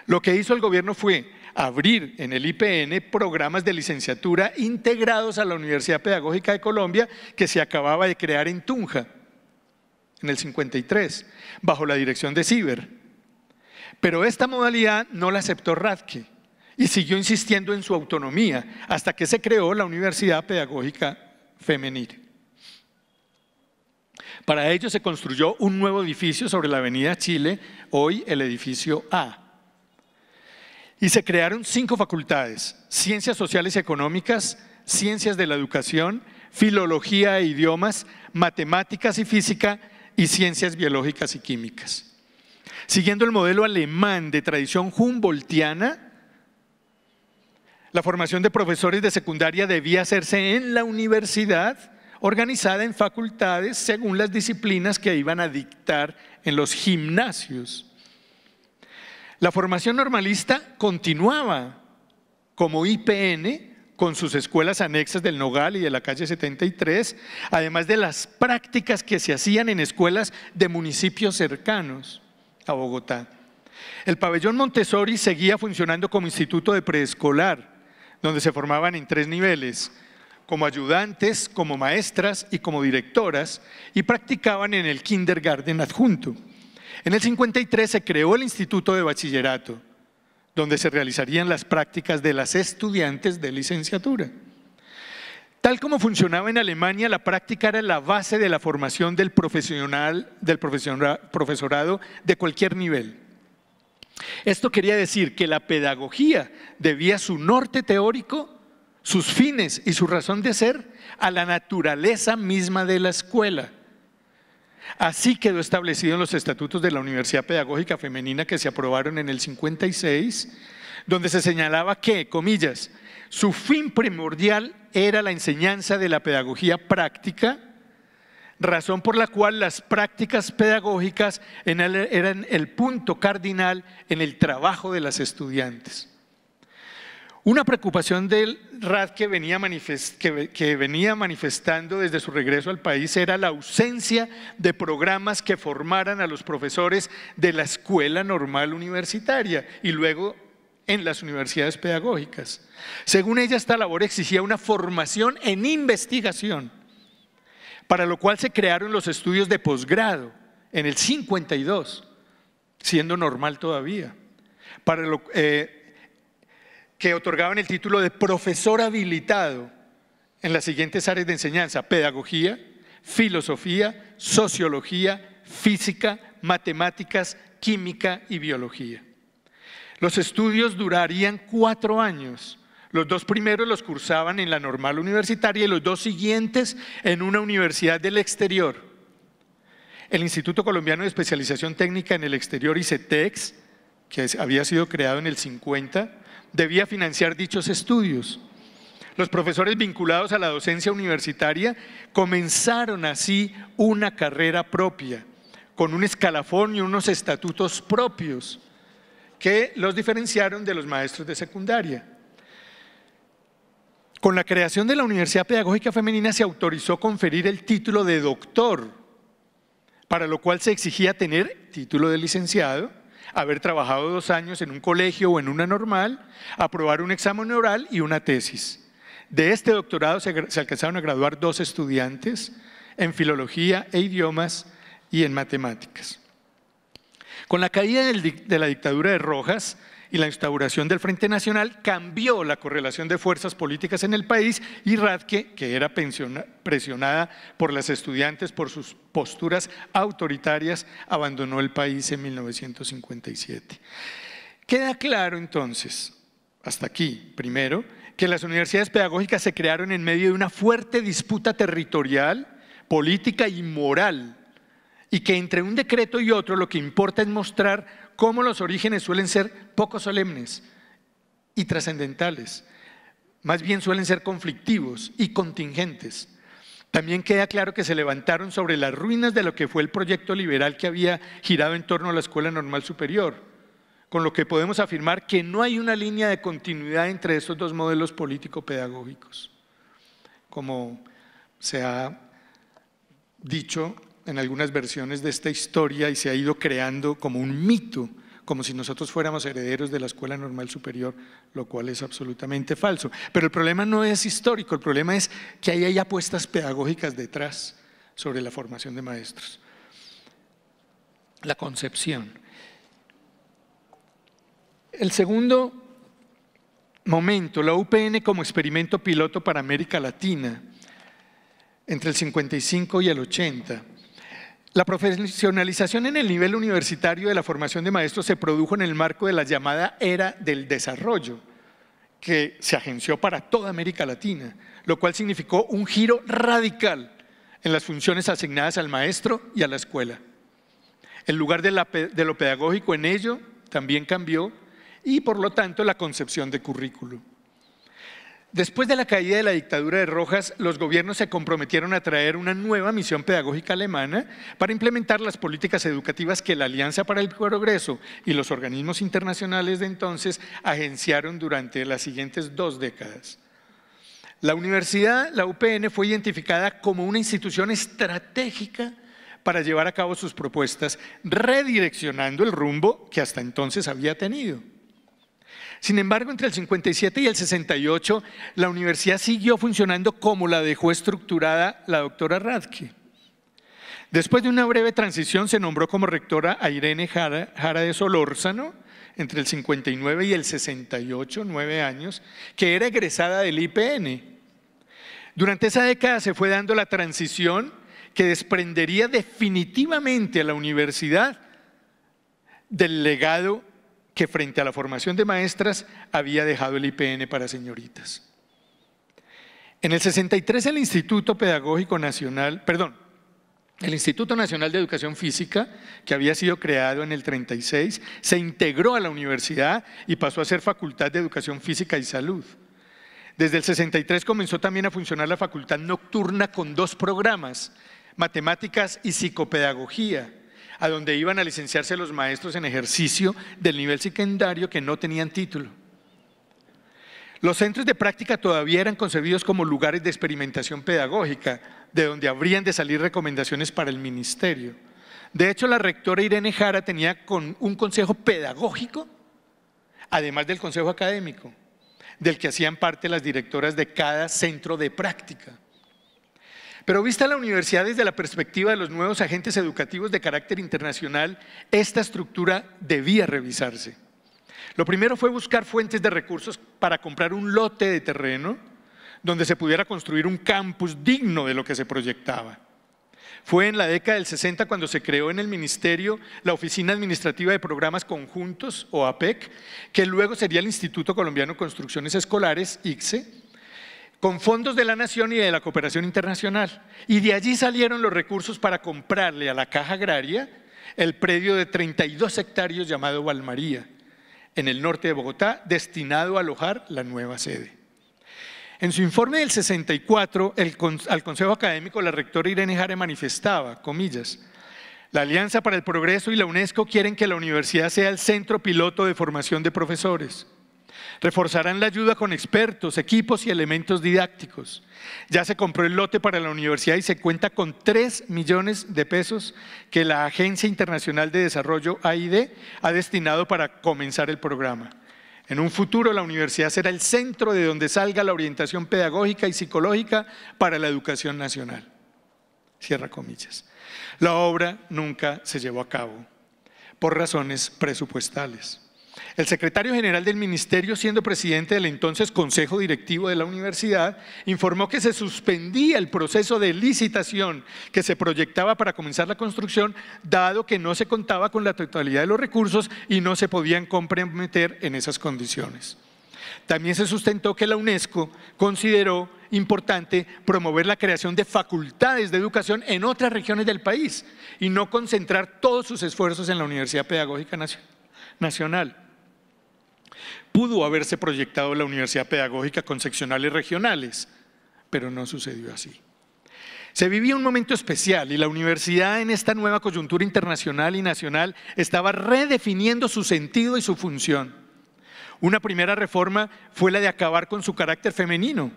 Lo que hizo el gobierno fue abrir en el IPN programas de licenciatura integrados a la Universidad Pedagógica de Colombia que se acababa de crear en Tunja, en el 53, bajo la dirección de Ciber. Pero esta modalidad no la aceptó Radke y siguió insistiendo en su autonomía hasta que se creó la Universidad Pedagógica Femenil. Para ello se construyó un nuevo edificio sobre la Avenida Chile, hoy el edificio A y se crearon cinco facultades, ciencias sociales y económicas, ciencias de la educación, filología e idiomas, matemáticas y física y ciencias biológicas y químicas. Siguiendo el modelo alemán de tradición humboldtiana, la formación de profesores de secundaria debía hacerse en la universidad, organizada en facultades según las disciplinas que iban a dictar en los gimnasios. La formación normalista continuaba como IPN con sus escuelas anexas del Nogal y de la calle 73, además de las prácticas que se hacían en escuelas de municipios cercanos a Bogotá. El pabellón Montessori seguía funcionando como instituto de preescolar, donde se formaban en tres niveles, como ayudantes, como maestras y como directoras, y practicaban en el kindergarten adjunto. En el 53 se creó el Instituto de Bachillerato, donde se realizarían las prácticas de las estudiantes de licenciatura. Tal como funcionaba en Alemania, la práctica era la base de la formación del, profesional, del profesorado de cualquier nivel. Esto quería decir que la pedagogía debía su norte teórico, sus fines y su razón de ser a la naturaleza misma de la escuela Así quedó establecido en los estatutos de la Universidad Pedagógica Femenina que se aprobaron en el 56, donde se señalaba que, comillas, su fin primordial era la enseñanza de la pedagogía práctica, razón por la cual las prácticas pedagógicas eran el punto cardinal en el trabajo de las estudiantes. Una preocupación del RAD que venía, manifestando desde su regreso al país era la ausencia de programas que formaran a los profesores de la escuela normal universitaria y luego en las universidades pedagógicas. Según ella, esta labor exigía una formación en investigación, para lo cual se crearon los estudios de posgrado en el 52, siendo normal todavía. Para lo, eh, que otorgaban el título de profesor habilitado en las siguientes áreas de enseñanza, pedagogía, filosofía, sociología, física, matemáticas, química y biología. Los estudios durarían cuatro años. Los dos primeros los cursaban en la normal universitaria y los dos siguientes en una universidad del exterior. El Instituto Colombiano de Especialización Técnica en el Exterior, ICETEX, que había sido creado en el 50, debía financiar dichos estudios. Los profesores vinculados a la docencia universitaria comenzaron así una carrera propia, con un escalafón y unos estatutos propios que los diferenciaron de los maestros de secundaria. Con la creación de la Universidad Pedagógica Femenina se autorizó conferir el título de doctor, para lo cual se exigía tener título de licenciado, haber trabajado dos años en un colegio o en una normal, aprobar un examen oral y una tesis. De este doctorado se, alcanzaron a graduar dos estudiantes en filología e idiomas y en matemáticas. Con la caída de la dictadura de Rojas, y la instauración del Frente Nacional cambió la correlación de fuerzas políticas en el país y Radke, que era presionada por las estudiantes por sus posturas autoritarias, abandonó el país en 1957. Queda claro entonces, hasta aquí, primero, que las universidades pedagógicas se crearon en medio de una fuerte disputa territorial, política y moral, y que entre un decreto y otro lo que importa es mostrar cómo los orígenes suelen ser poco solemnes y trascendentales, más bien suelen ser conflictivos y contingentes. También queda claro que se levantaron sobre las ruinas de lo que fue el proyecto liberal que había girado en torno a la Escuela Normal Superior, con lo que podemos afirmar que no hay una línea de continuidad entre esos dos modelos político-pedagógicos. Como se ha dicho, en algunas versiones de esta historia y se ha ido creando como un mito, como si nosotros fuéramos herederos de la Escuela Normal Superior, lo cual es absolutamente falso. Pero el problema no es histórico, el problema es que ahí hay apuestas pedagógicas detrás sobre la formación de maestros. La concepción. El segundo momento, la UPN como experimento piloto para América Latina, entre el 55 y el 80. La profesionalización en el nivel universitario de la formación de maestros se produjo en el marco de la llamada era del desarrollo, que se agenció para toda América Latina, lo cual significó un giro radical en las funciones asignadas al maestro y a la escuela. El lugar de, lo pedagógico en ello también cambió y por lo tanto la concepción de currículo. Después de la caída de la dictadura de Rojas, los gobiernos se comprometieron a traer una nueva misión pedagógica alemana para implementar las políticas educativas que la Alianza para el Progreso y los organismos internacionales de entonces agenciaron durante las siguientes dos décadas. La universidad, la UPN, fue identificada como una institución estratégica para llevar a cabo sus propuestas, redireccionando el rumbo que hasta entonces había tenido. Sin embargo, entre el 57 y el 68, la universidad siguió funcionando como la dejó estructurada la doctora Radke. Después de una breve transición, se nombró como rectora a Irene Jara, Jara de Solórzano, entre el 59 y el 68, nueve años, que era egresada del IPN. Durante esa década se fue dando la transición que desprendería definitivamente a la universidad del legado que frente a la formación de maestras había dejado el IPN para señoritas. En el 63 el Instituto Pedagógico Nacional, perdón, el Instituto Nacional de Educación Física, que había sido creado en el 36, se integró a la universidad y pasó a ser Facultad de Educación Física y Salud. Desde el 63 comenzó también a funcionar la facultad nocturna con dos programas, matemáticas y psicopedagogía a donde iban a licenciarse los maestros en ejercicio del nivel secundario que no tenían título. Los centros de práctica todavía eran concebidos como lugares de experimentación pedagógica, de donde habrían de salir recomendaciones para el ministerio. De hecho, la rectora Irene Jara tenía con un consejo pedagógico, además del consejo académico, del que hacían parte las directoras de cada centro de práctica. Pero vista la universidad desde la perspectiva de los nuevos agentes educativos de carácter internacional, esta estructura debía revisarse. Lo primero fue buscar fuentes de recursos para comprar un lote de terreno donde se pudiera construir un campus digno de lo que se proyectaba. Fue en la década del 60 cuando se creó en el Ministerio la Oficina Administrativa de Programas Conjuntos, o APEC, que luego sería el Instituto Colombiano de Construcciones Escolares, ICSE, con fondos de la nación y de la cooperación internacional. Y de allí salieron los recursos para comprarle a la Caja Agraria el predio de 32 hectáreas llamado Valmaría, en el norte de Bogotá, destinado a alojar la nueva sede. En su informe del 64, al Consejo Académico, la rectora Irene Jare manifestaba, comillas, la Alianza para el Progreso y la UNESCO quieren que la universidad sea el centro piloto de formación de profesores Reforzarán la ayuda con expertos, equipos y elementos didácticos. Ya se compró el lote para la universidad y se cuenta con 3 millones de pesos que la Agencia Internacional de Desarrollo AID ha destinado para comenzar el programa. En un futuro la universidad será el centro de donde salga la orientación pedagógica y psicológica para la educación nacional. Cierra comillas. La obra nunca se llevó a cabo por razones presupuestales. El secretario general del ministerio, siendo presidente del entonces Consejo Directivo de la Universidad, informó que se suspendía el proceso de licitación que se proyectaba para comenzar la construcción, dado que no se contaba con la totalidad de los recursos y no se podían comprometer en esas condiciones. También se sustentó que la UNESCO consideró importante promover la creación de facultades de educación en otras regiones del país y no concentrar todos sus esfuerzos en la Universidad Pedagógica Nacional pudo haberse proyectado la Universidad Pedagógica con seccionales regionales, pero no sucedió así. Se vivía un momento especial y la universidad en esta nueva coyuntura internacional y nacional estaba redefiniendo su sentido y su función. Una primera reforma fue la de acabar con su carácter femenino.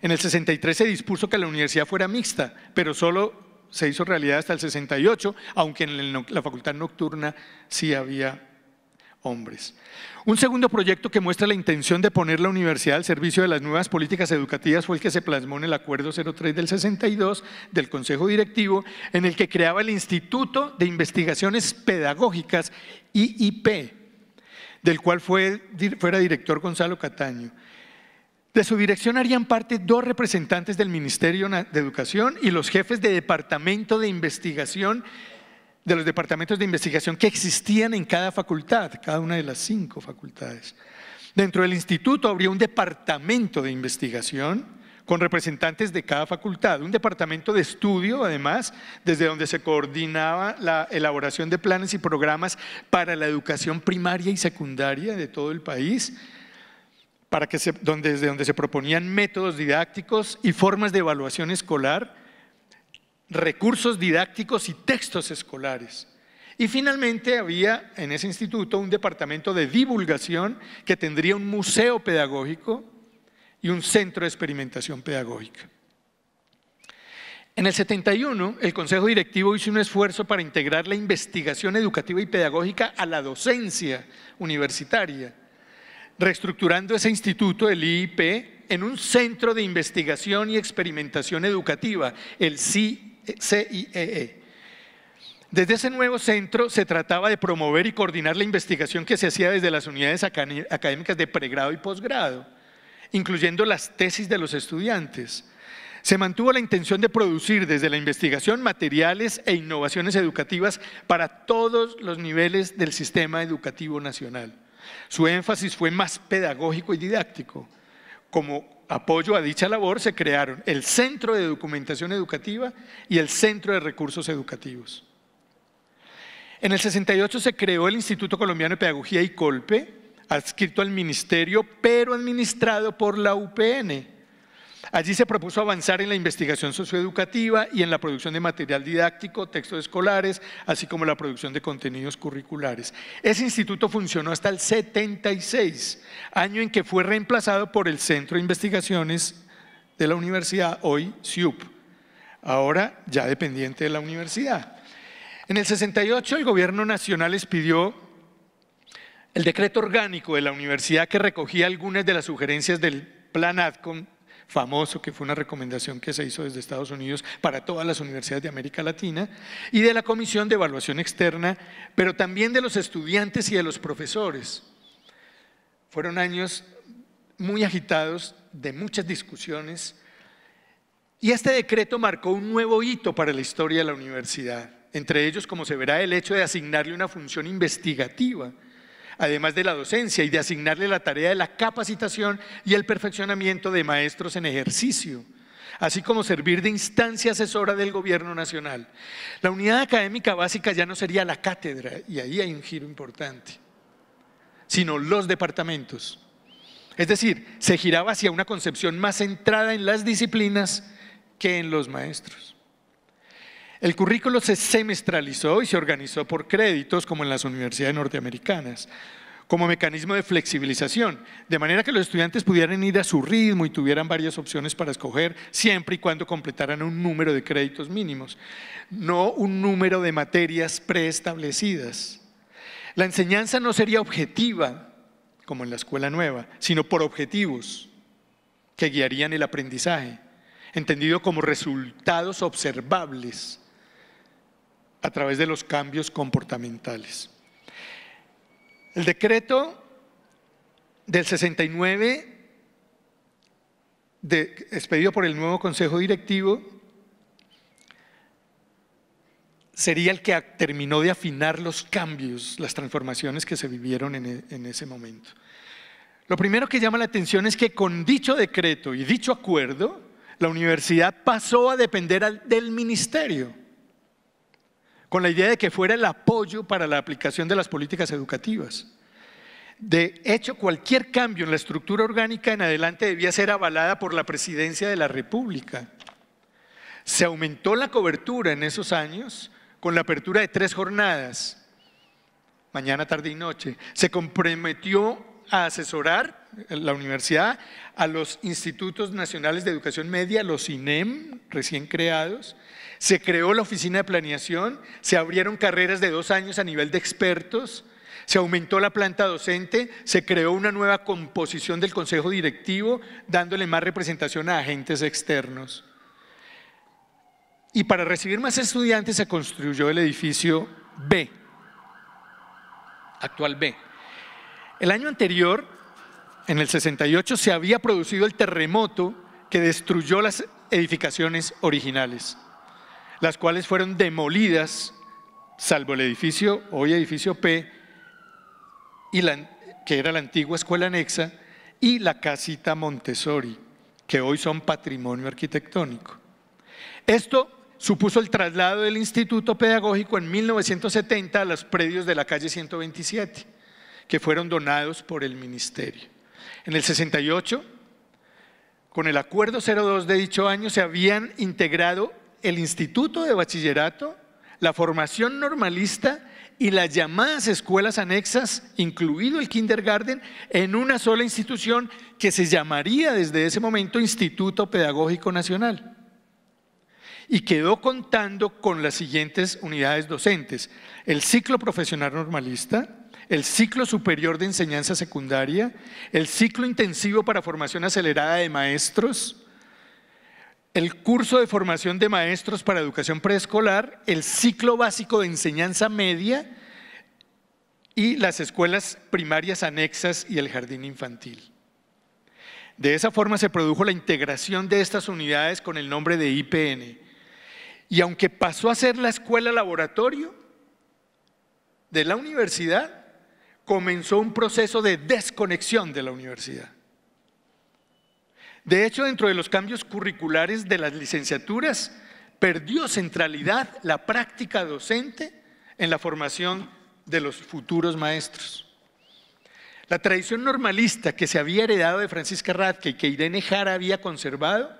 En el 63 se dispuso que la universidad fuera mixta, pero solo se hizo realidad hasta el 68, aunque en la facultad nocturna sí había hombres. Un segundo proyecto que muestra la intención de poner la universidad al servicio de las nuevas políticas educativas fue el que se plasmó en el Acuerdo 03 del 62 del Consejo Directivo, en el que creaba el Instituto de Investigaciones Pedagógicas, IIP, del cual fue, fuera director Gonzalo Cataño. De su dirección harían parte dos representantes del Ministerio de Educación y los jefes de Departamento de Investigación de los departamentos de investigación que existían en cada facultad, cada una de las cinco facultades. Dentro del instituto habría un departamento de investigación con representantes de cada facultad, un departamento de estudio además, desde donde se coordinaba la elaboración de planes y programas para la educación primaria y secundaria de todo el país, para que desde donde se proponían métodos didácticos y formas de evaluación escolar, recursos didácticos y textos escolares. Y finalmente había en ese instituto un departamento de divulgación que tendría un museo pedagógico y un centro de experimentación pedagógica. En el 71, el Consejo Directivo hizo un esfuerzo para integrar la investigación educativa y pedagógica a la docencia universitaria, reestructurando ese instituto, el IIP, en un centro de investigación y experimentación educativa, el CIE. CIEE. E. Desde ese nuevo centro se trataba de promover y coordinar la investigación que se hacía desde las unidades académicas de pregrado y posgrado, incluyendo las tesis de los estudiantes. Se mantuvo la intención de producir desde la investigación materiales e innovaciones educativas para todos los niveles del sistema educativo nacional. Su énfasis fue más pedagógico y didáctico, como apoyo a dicha labor se crearon el Centro de Documentación Educativa y el Centro de Recursos Educativos. En el 68 se creó el Instituto Colombiano de Pedagogía y Colpe, adscrito al Ministerio, pero administrado por la UPN. Allí se propuso avanzar en la investigación socioeducativa y en la producción de material didáctico, textos escolares, así como la producción de contenidos curriculares. Ese instituto funcionó hasta el 76, año en que fue reemplazado por el Centro de Investigaciones de la Universidad, hoy CIUP, ahora ya dependiente de la universidad. En el 68 el gobierno nacional expidió el decreto orgánico de la universidad que recogía algunas de las sugerencias del plan ADCOM famoso, que fue una recomendación que se hizo desde Estados Unidos para todas las universidades de América Latina, y de la Comisión de Evaluación Externa, pero también de los estudiantes y de los profesores. Fueron años muy agitados, de muchas discusiones, y este decreto marcó un nuevo hito para la historia de la universidad, entre ellos, como se verá, el hecho de asignarle una función investigativa además de la docencia y de asignarle la tarea de la capacitación y el perfeccionamiento de maestros en ejercicio así como servir de instancia asesora del gobierno nacional. La unidad académica básica ya no sería la cátedra, y ahí hay un giro importante, sino los departamentos. Es decir, se giraba hacia una concepción más centrada en las disciplinas que en los maestros. El currículo se semestralizó y se organizó por créditos como en las universidades norteamericanas como mecanismo de flexibilización, de manera que los estudiantes pudieran ir a su ritmo y tuvieran varias opciones para escoger, siempre y cuando completaran un número de créditos mínimos, no un número de materias preestablecidas. La enseñanza no sería objetiva, como en la escuela nueva, sino por objetivos que guiarían el aprendizaje, entendido como resultados observables a través de los cambios comportamentales. El decreto del 69, de, expedido por el nuevo Consejo Directivo, sería el que terminó de afinar los cambios, las transformaciones que se vivieron e, en ese momento. Lo primero que llama la atención es que con dicho decreto y dicho acuerdo, la universidad pasó a depender del ministerio con la idea de que fuera el apoyo para la aplicación de las políticas educativas. De hecho, cualquier cambio en la estructura orgánica en adelante debía ser avalada por la presidencia de la República. Se aumentó la cobertura en esos años con la apertura de tres jornadas, mañana, tarde y noche. Se comprometió a asesorar la universidad a los institutos nacionales de educación media, los INEM, recién creados. Se creó la oficina de planeación, se abrieron carreras de dos años a nivel de expertos, se aumentó la planta docente, se creó una nueva composición del consejo directivo, dándole más representación a agentes externos. Y para recibir más estudiantes se construyó el edificio B, actual B. El año anterior, en el 68, se había producido el terremoto que destruyó las edificaciones originales, las cuales fueron demolidas, salvo el edificio, hoy edificio P, y que era la antigua escuela anexa, y la casita Montessori, que hoy son patrimonio arquitectónico. Esto supuso el traslado del Instituto Pedagógico en 1970 a los predios de la calle 127 que fueron donados por el ministerio. En el 68, con el acuerdo 02 de dicho año, se habían integrado el Instituto de Bachillerato, la formación normalista y las llamadas escuelas anexas, incluido el kindergarten, en una sola institución que se llamaría desde ese momento Instituto Pedagógico Nacional. Y quedó contando con las siguientes unidades docentes, el ciclo profesional normalista, el ciclo superior de enseñanza secundaria, el ciclo intensivo para formación acelerada de maestros, el curso de formación de maestros para educación preescolar, el ciclo básico de enseñanza media y las escuelas primarias anexas y el jardín infantil. De esa forma se produjo la integración de estas unidades con el nombre de IPN. Y aunque pasó a ser la escuela laboratorio de la universidad, comenzó un proceso de desconexión de la universidad. De hecho, dentro de los cambios curriculares de las licenciaturas, perdió centralidad la práctica docente en la formación de los futuros maestros. La tradición normalista que se había heredado de Francisca Radke y que Irene Jara había conservado,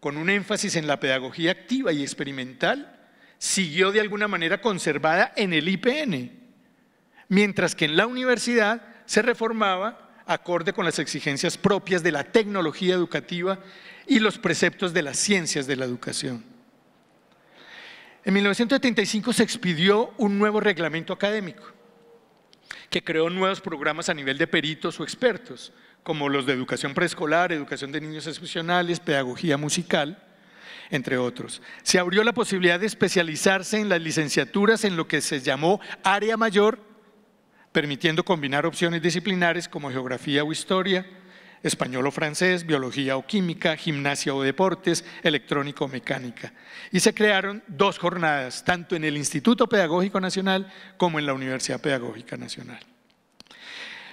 con un énfasis en la pedagogía activa y experimental, siguió de alguna manera conservada en el IPN, mientras que en la universidad se reformaba acorde con las exigencias propias de la tecnología educativa y los preceptos de las ciencias de la educación. En 1975 se expidió un nuevo reglamento académico que creó nuevos programas a nivel de peritos o expertos, como los de educación preescolar, educación de niños excepcionales, pedagogía musical, entre otros. Se abrió la posibilidad de especializarse en las licenciaturas en lo que se llamó área mayor permitiendo combinar opciones disciplinares como geografía o historia, español o francés, biología o química, gimnasia o deportes, electrónico o mecánica. Y se crearon dos jornadas, tanto en el Instituto Pedagógico Nacional como en la Universidad Pedagógica Nacional.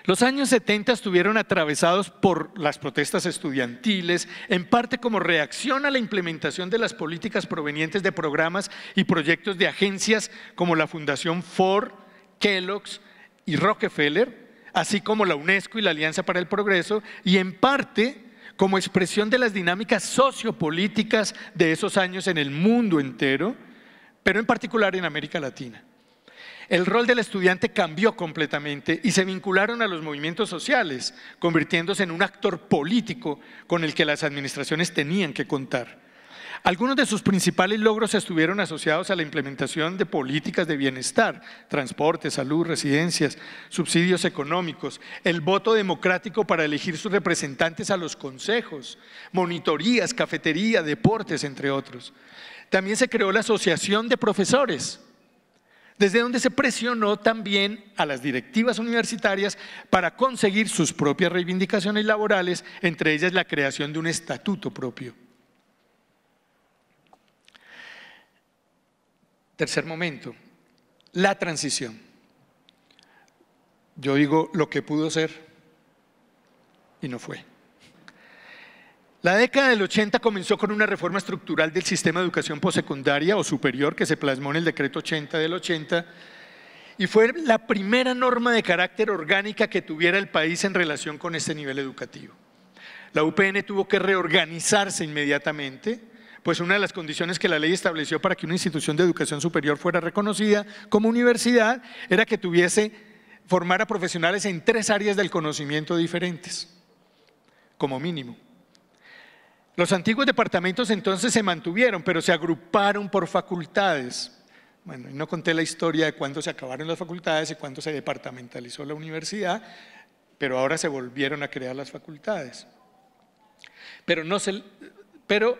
Los años 70 estuvieron atravesados por las protestas estudiantiles, en parte como reacción a la implementación de las políticas provenientes de programas y proyectos de agencias como la Fundación Ford, Kellogg's, y Rockefeller, así como la UNESCO y la Alianza para el Progreso, y en parte como expresión de las dinámicas sociopolíticas de esos años en el mundo entero, pero en particular en América Latina. El rol del estudiante cambió completamente y se vincularon a los movimientos sociales, convirtiéndose en un actor político con el que las administraciones tenían que contar. Algunos de sus principales logros estuvieron asociados a la implementación de políticas de bienestar, transporte, salud, residencias, subsidios económicos, el voto democrático para elegir sus representantes a los consejos, monitorías, cafetería, deportes, entre otros. También se creó la Asociación de Profesores, desde donde se presionó también a las directivas universitarias para conseguir sus propias reivindicaciones laborales, entre ellas la creación de un estatuto propio. Tercer momento, la transición. Yo digo lo que pudo ser y no fue. La década del 80 comenzó con una reforma estructural del sistema de educación postsecundaria o superior que se plasmó en el decreto 80 del 80 y fue la primera norma de carácter orgánica que tuviera el país en relación con ese nivel educativo. La UPN tuvo que reorganizarse inmediatamente pues una de las condiciones que la ley estableció para que una institución de educación superior fuera reconocida como universidad era que tuviese, a profesionales en tres áreas del conocimiento diferentes, como mínimo. Los antiguos departamentos entonces se mantuvieron, pero se agruparon por facultades. Bueno, no conté la historia de cuándo se acabaron las facultades y cuándo se departamentalizó la universidad, pero ahora se volvieron a crear las facultades. Pero, no se, pero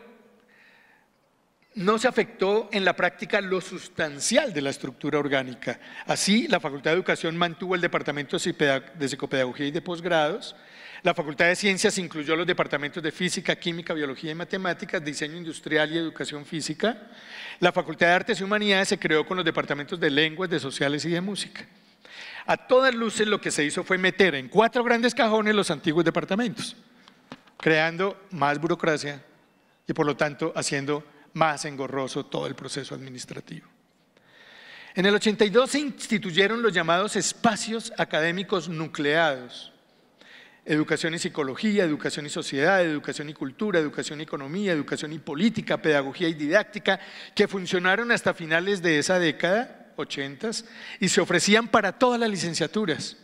no se afectó en la práctica lo sustancial de la estructura orgánica. Así, la Facultad de Educación mantuvo el Departamento de Psicopedagogía y de Posgrados, la Facultad de Ciencias incluyó los departamentos de Física, Química, Biología y Matemáticas, Diseño Industrial y Educación Física, la Facultad de Artes y Humanidades se creó con los departamentos de Lenguas, de Sociales y de Música. A todas luces lo que se hizo fue meter en cuatro grandes cajones los antiguos departamentos, creando más burocracia y por lo tanto haciendo más engorroso todo el proceso administrativo. En el 82 se instituyeron los llamados espacios académicos nucleados. Educación y psicología, educación y sociedad, educación y cultura, educación y economía, educación y política, pedagogía y didáctica, que funcionaron hasta finales de esa década, 80, y se ofrecían para todas las licenciaturas.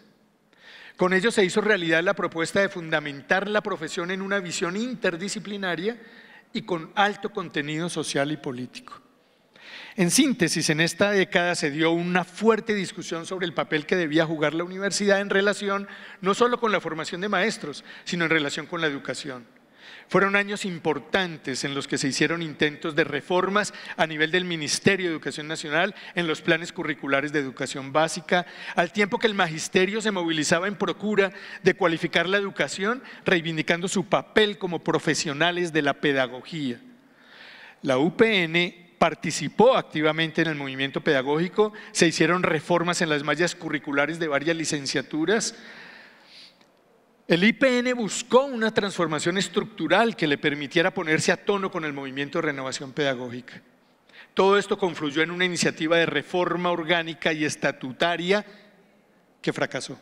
Con ello se hizo realidad la propuesta de fundamentar la profesión en una visión interdisciplinaria y con alto contenido social y político. En síntesis, en esta década se dio una fuerte discusión sobre el papel que debía jugar la universidad en relación no solo con la formación de maestros, sino en relación con la educación. Fueron años importantes en los que se hicieron intentos de reformas a nivel del Ministerio de Educación Nacional en los planes curriculares de educación básica, al tiempo que el magisterio se movilizaba en procura de cualificar la educación, reivindicando su papel como profesionales de la pedagogía. La UPN participó activamente en el movimiento pedagógico, se hicieron reformas en las mallas curriculares de varias licenciaturas, el IPN buscó una transformación estructural que le permitiera ponerse a tono con el movimiento de renovación pedagógica. Todo esto confluyó en una iniciativa de reforma orgánica y estatutaria que fracasó.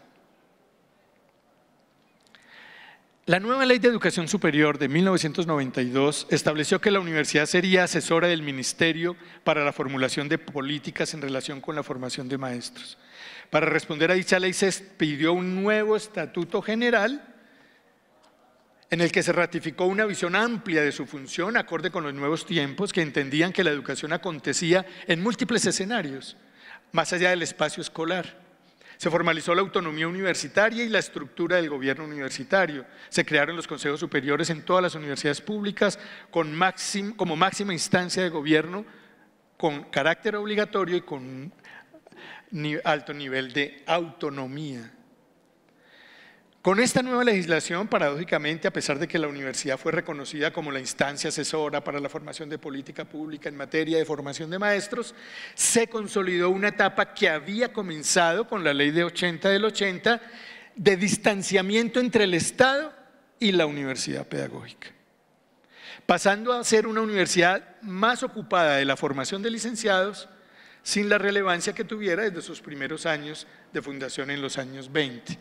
La nueva Ley de Educación Superior de 1992 estableció que la universidad sería asesora del Ministerio para la formulación de políticas en relación con la formación de maestros. Para responder a dicha ley se pidió un nuevo estatuto general en el que se ratificó una visión amplia de su función acorde con los nuevos tiempos que entendían que la educación acontecía en múltiples escenarios, más allá del espacio escolar. Se formalizó la autonomía universitaria y la estructura del gobierno universitario. Se crearon los consejos superiores en todas las universidades públicas con como máxima instancia de gobierno con carácter obligatorio y con alto nivel de autonomía. Con esta nueva legislación, paradójicamente, a pesar de que la universidad fue reconocida como la instancia asesora para la formación de política pública en materia de formación de maestros, se consolidó una etapa que había comenzado con la ley de 80 del 80 de distanciamiento entre el Estado y la universidad pedagógica, pasando a ser una universidad más ocupada de la formación de licenciados sin la relevancia que tuviera desde sus primeros años de fundación en los años 20.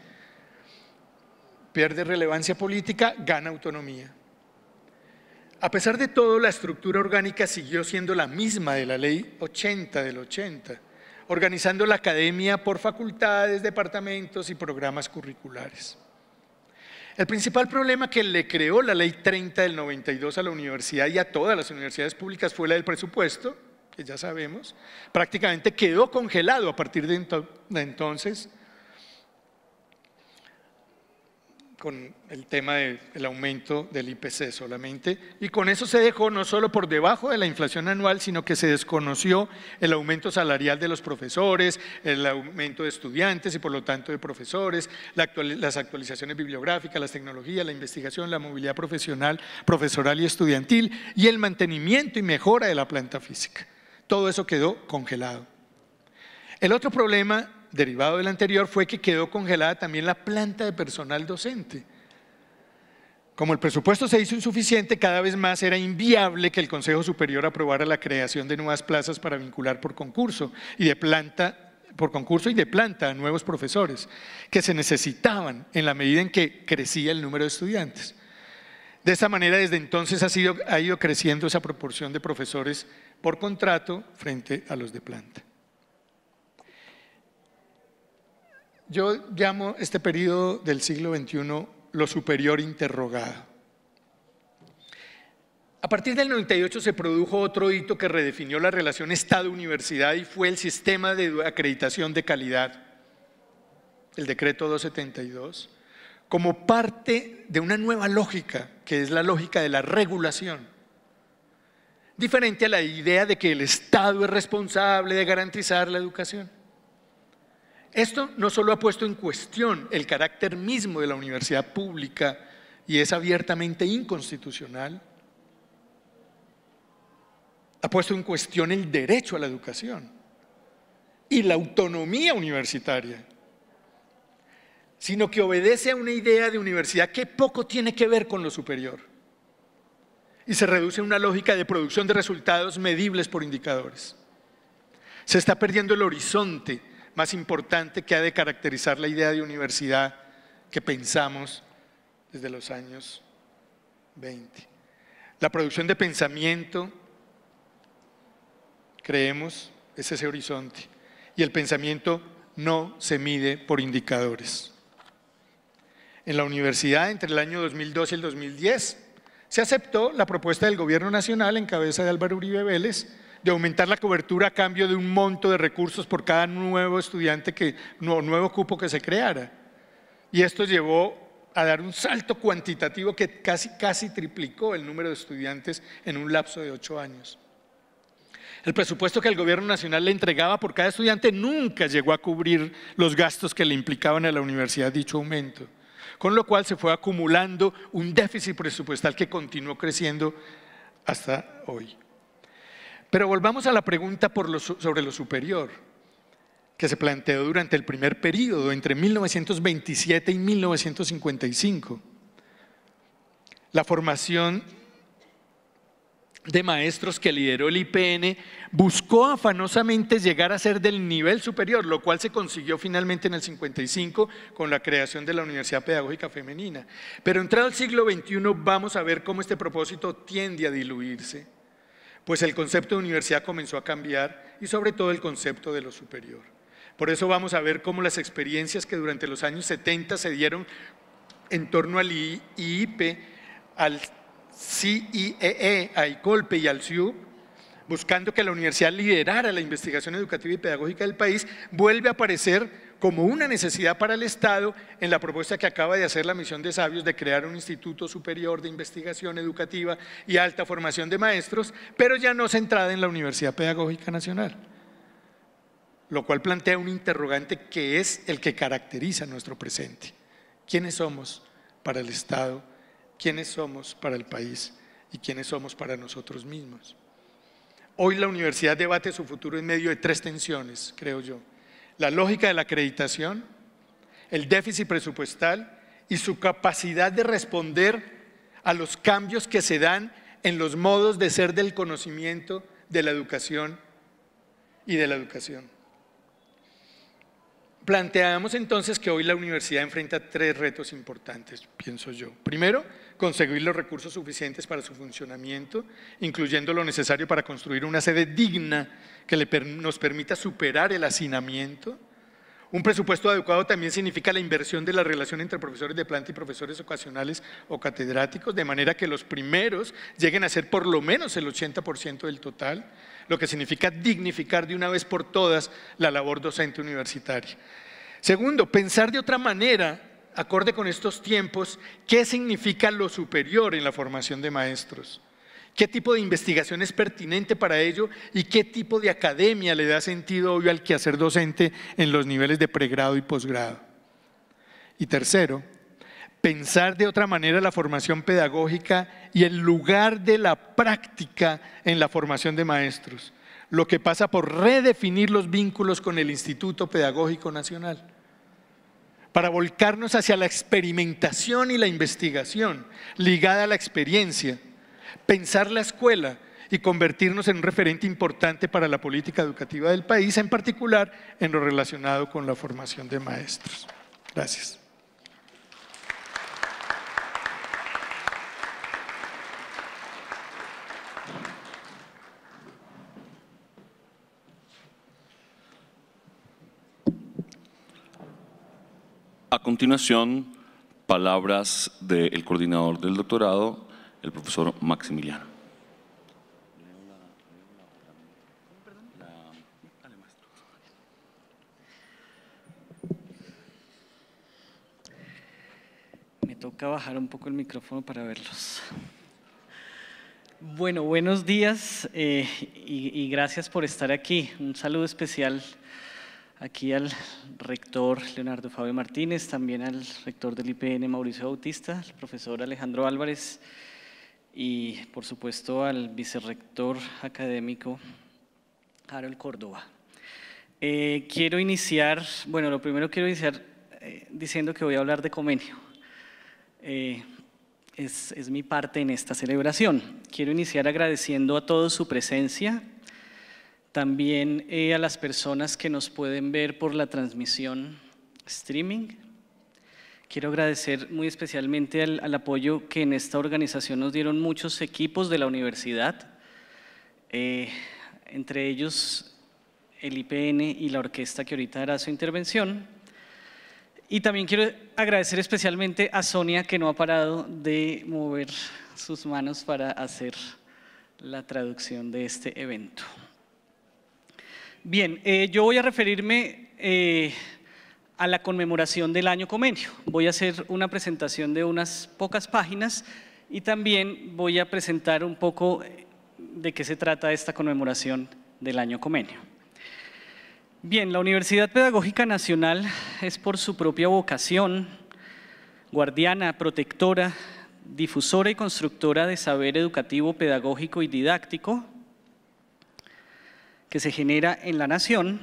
Pierde relevancia política, gana autonomía. A pesar de todo, la estructura orgánica siguió siendo la misma de la ley 80 del 80, organizando la academia por facultades, departamentos y programas curriculares. El principal problema que le creó la ley 30 del 92 a la universidad y a todas las universidades públicas fue la del presupuesto, que ya sabemos, prácticamente quedó congelado a partir de, entonces con el tema del aumento del IPC solamente, y con eso se dejó no solo por debajo de la inflación anual, sino que se desconoció el aumento salarial de los profesores, el aumento de estudiantes y por lo tanto de profesores, las actualizaciones bibliográficas, las tecnologías, la investigación, la movilidad profesional, profesoral y estudiantil, y el mantenimiento y mejora de la planta física todo eso quedó congelado. El otro problema derivado del anterior fue que quedó congelada también la planta de personal docente. Como el presupuesto se hizo insuficiente, cada vez más era inviable que el Consejo Superior aprobara la creación de nuevas plazas para vincular por concurso y de planta por concurso y de planta a nuevos profesores que se necesitaban en la medida en que crecía el número de estudiantes. De esta manera, desde entonces ha, ha ido creciendo esa proporción de profesores por contrato frente a los de planta. Yo llamo este periodo del siglo XXI lo superior interrogado. A partir del 98 se produjo otro hito que redefinió la relación Estado-Universidad y fue el sistema de acreditación de calidad, el decreto 272, como parte de una nueva lógica, que es la lógica de la regulación diferente a la idea de que el Estado es responsable de garantizar la educación. Esto no solo ha puesto en cuestión el carácter mismo de la universidad pública y es abiertamente inconstitucional, ha puesto en cuestión el derecho a la educación y la autonomía universitaria, sino que obedece a una idea de universidad que poco tiene que ver con lo superior y se reduce a una lógica de producción de resultados medibles por indicadores. Se está perdiendo el horizonte más importante que ha de caracterizar la idea de universidad que pensamos desde los años 20. La producción de pensamiento, creemos, es ese horizonte. Y el pensamiento no se mide por indicadores. En la universidad, entre el año 2002 y el 2010, se aceptó la propuesta del Gobierno Nacional en cabeza de Álvaro Uribe Vélez de aumentar la cobertura a cambio de un monto de recursos por cada nuevo estudiante que nuevo cupo que se creara. Y esto llevó a dar un salto cuantitativo que casi casi triplicó el número de estudiantes en un lapso de ocho años. El presupuesto que el gobierno nacional le entregaba por cada estudiante nunca llegó a cubrir los gastos que le implicaban a la universidad dicho aumento con lo cual se fue acumulando un déficit presupuestal que continuó creciendo hasta hoy. Pero volvamos a la pregunta sobre lo superior, que se planteó durante el primer periodo, entre 1927 y 1955. La formación de maestros que lideró el IPN, buscó afanosamente llegar a ser del nivel superior, lo cual se consiguió finalmente en el 55 con la creación de la Universidad Pedagógica Femenina. Pero entrado el siglo XXI vamos a ver cómo este propósito tiende a diluirse, pues el concepto de universidad comenzó a cambiar y sobre todo el concepto de lo superior. Por eso vamos a ver cómo las experiencias que durante los años 70 se dieron en torno al IIP, al CIEE, e, a y al CIU, buscando que la universidad liderara la investigación educativa y pedagógica del país, vuelve a aparecer como una necesidad para el Estado en la propuesta que acaba de hacer la misión de sabios de crear un Instituto Superior de Investigación Educativa y Alta Formación de Maestros, pero ya no centrada en la Universidad Pedagógica Nacional, lo cual plantea un interrogante que es el que caracteriza nuestro presente. ¿Quiénes somos para el Estado? quiénes somos para el país y quiénes somos para nosotros mismos. Hoy la universidad debate su futuro en medio de tres tensiones, creo yo. La lógica de la acreditación, el déficit presupuestal y su capacidad de responder a los cambios que se dan en los modos de ser del conocimiento, de la educación y de la educación. Planteamos entonces que hoy la universidad enfrenta tres retos importantes, pienso yo. Primero, conseguir los recursos suficientes para su funcionamiento, incluyendo lo necesario para construir una sede digna que nos permita superar el hacinamiento. Un presupuesto adecuado también significa la inversión de la relación entre profesores de planta y profesores ocasionales o catedráticos, de manera que los primeros lleguen a ser por lo menos el 80% del total, lo que significa dignificar de una vez por todas la labor docente universitaria. Segundo, pensar de otra manera acorde con estos tiempos, qué significa lo superior en la formación de maestros, qué tipo de investigación es pertinente para ello y qué tipo de academia le da sentido obvio al quehacer docente en los niveles de pregrado y posgrado. Y tercero, pensar de otra manera la formación pedagógica y el lugar de la práctica en la formación de maestros, lo que pasa por redefinir los vínculos con el Instituto Pedagógico Nacional para volcarnos hacia la experimentación y la investigación, ligada a la experiencia, pensar la escuela y convertirnos en un referente importante para la política educativa del país, en particular en lo relacionado con la formación de maestros. Gracias. A continuación, palabras del coordinador del doctorado, el profesor Maximiliano. Me toca bajar un poco el micrófono para verlos. Bueno, buenos días eh, y, y gracias por estar aquí. Un saludo especial aquí al rector Leonardo Fabio Martínez, también al rector del IPN Mauricio Bautista, al profesor Alejandro Álvarez y por supuesto al vicerrector académico Harold Córdoba. Eh, quiero iniciar, bueno, lo primero quiero iniciar eh, diciendo que voy a hablar de convenio. Eh, es mi parte en esta celebración. Quiero iniciar agradeciendo a todos su presencia, también eh, a las personas que nos pueden ver por la transmisión streaming. Quiero agradecer muy especialmente al, apoyo que en esta organización nos dieron muchos equipos de la universidad, eh, entre ellos el IPN y la orquesta que ahorita hará su intervención. Y también quiero agradecer especialmente a Sonia que no ha parado de mover sus manos para hacer la traducción de este evento. Bien, eh, yo voy a referirme eh, a la conmemoración del año Comenio. Voy a hacer una presentación de unas pocas páginas y también voy a presentar un poco eh, de qué se trata esta conmemoración del año Comenio. Bien, la Universidad Pedagógica Nacional es por su propia vocación, guardiana, protectora, difusora y constructora de saber educativo, pedagógico y didáctico, que se genera en la nación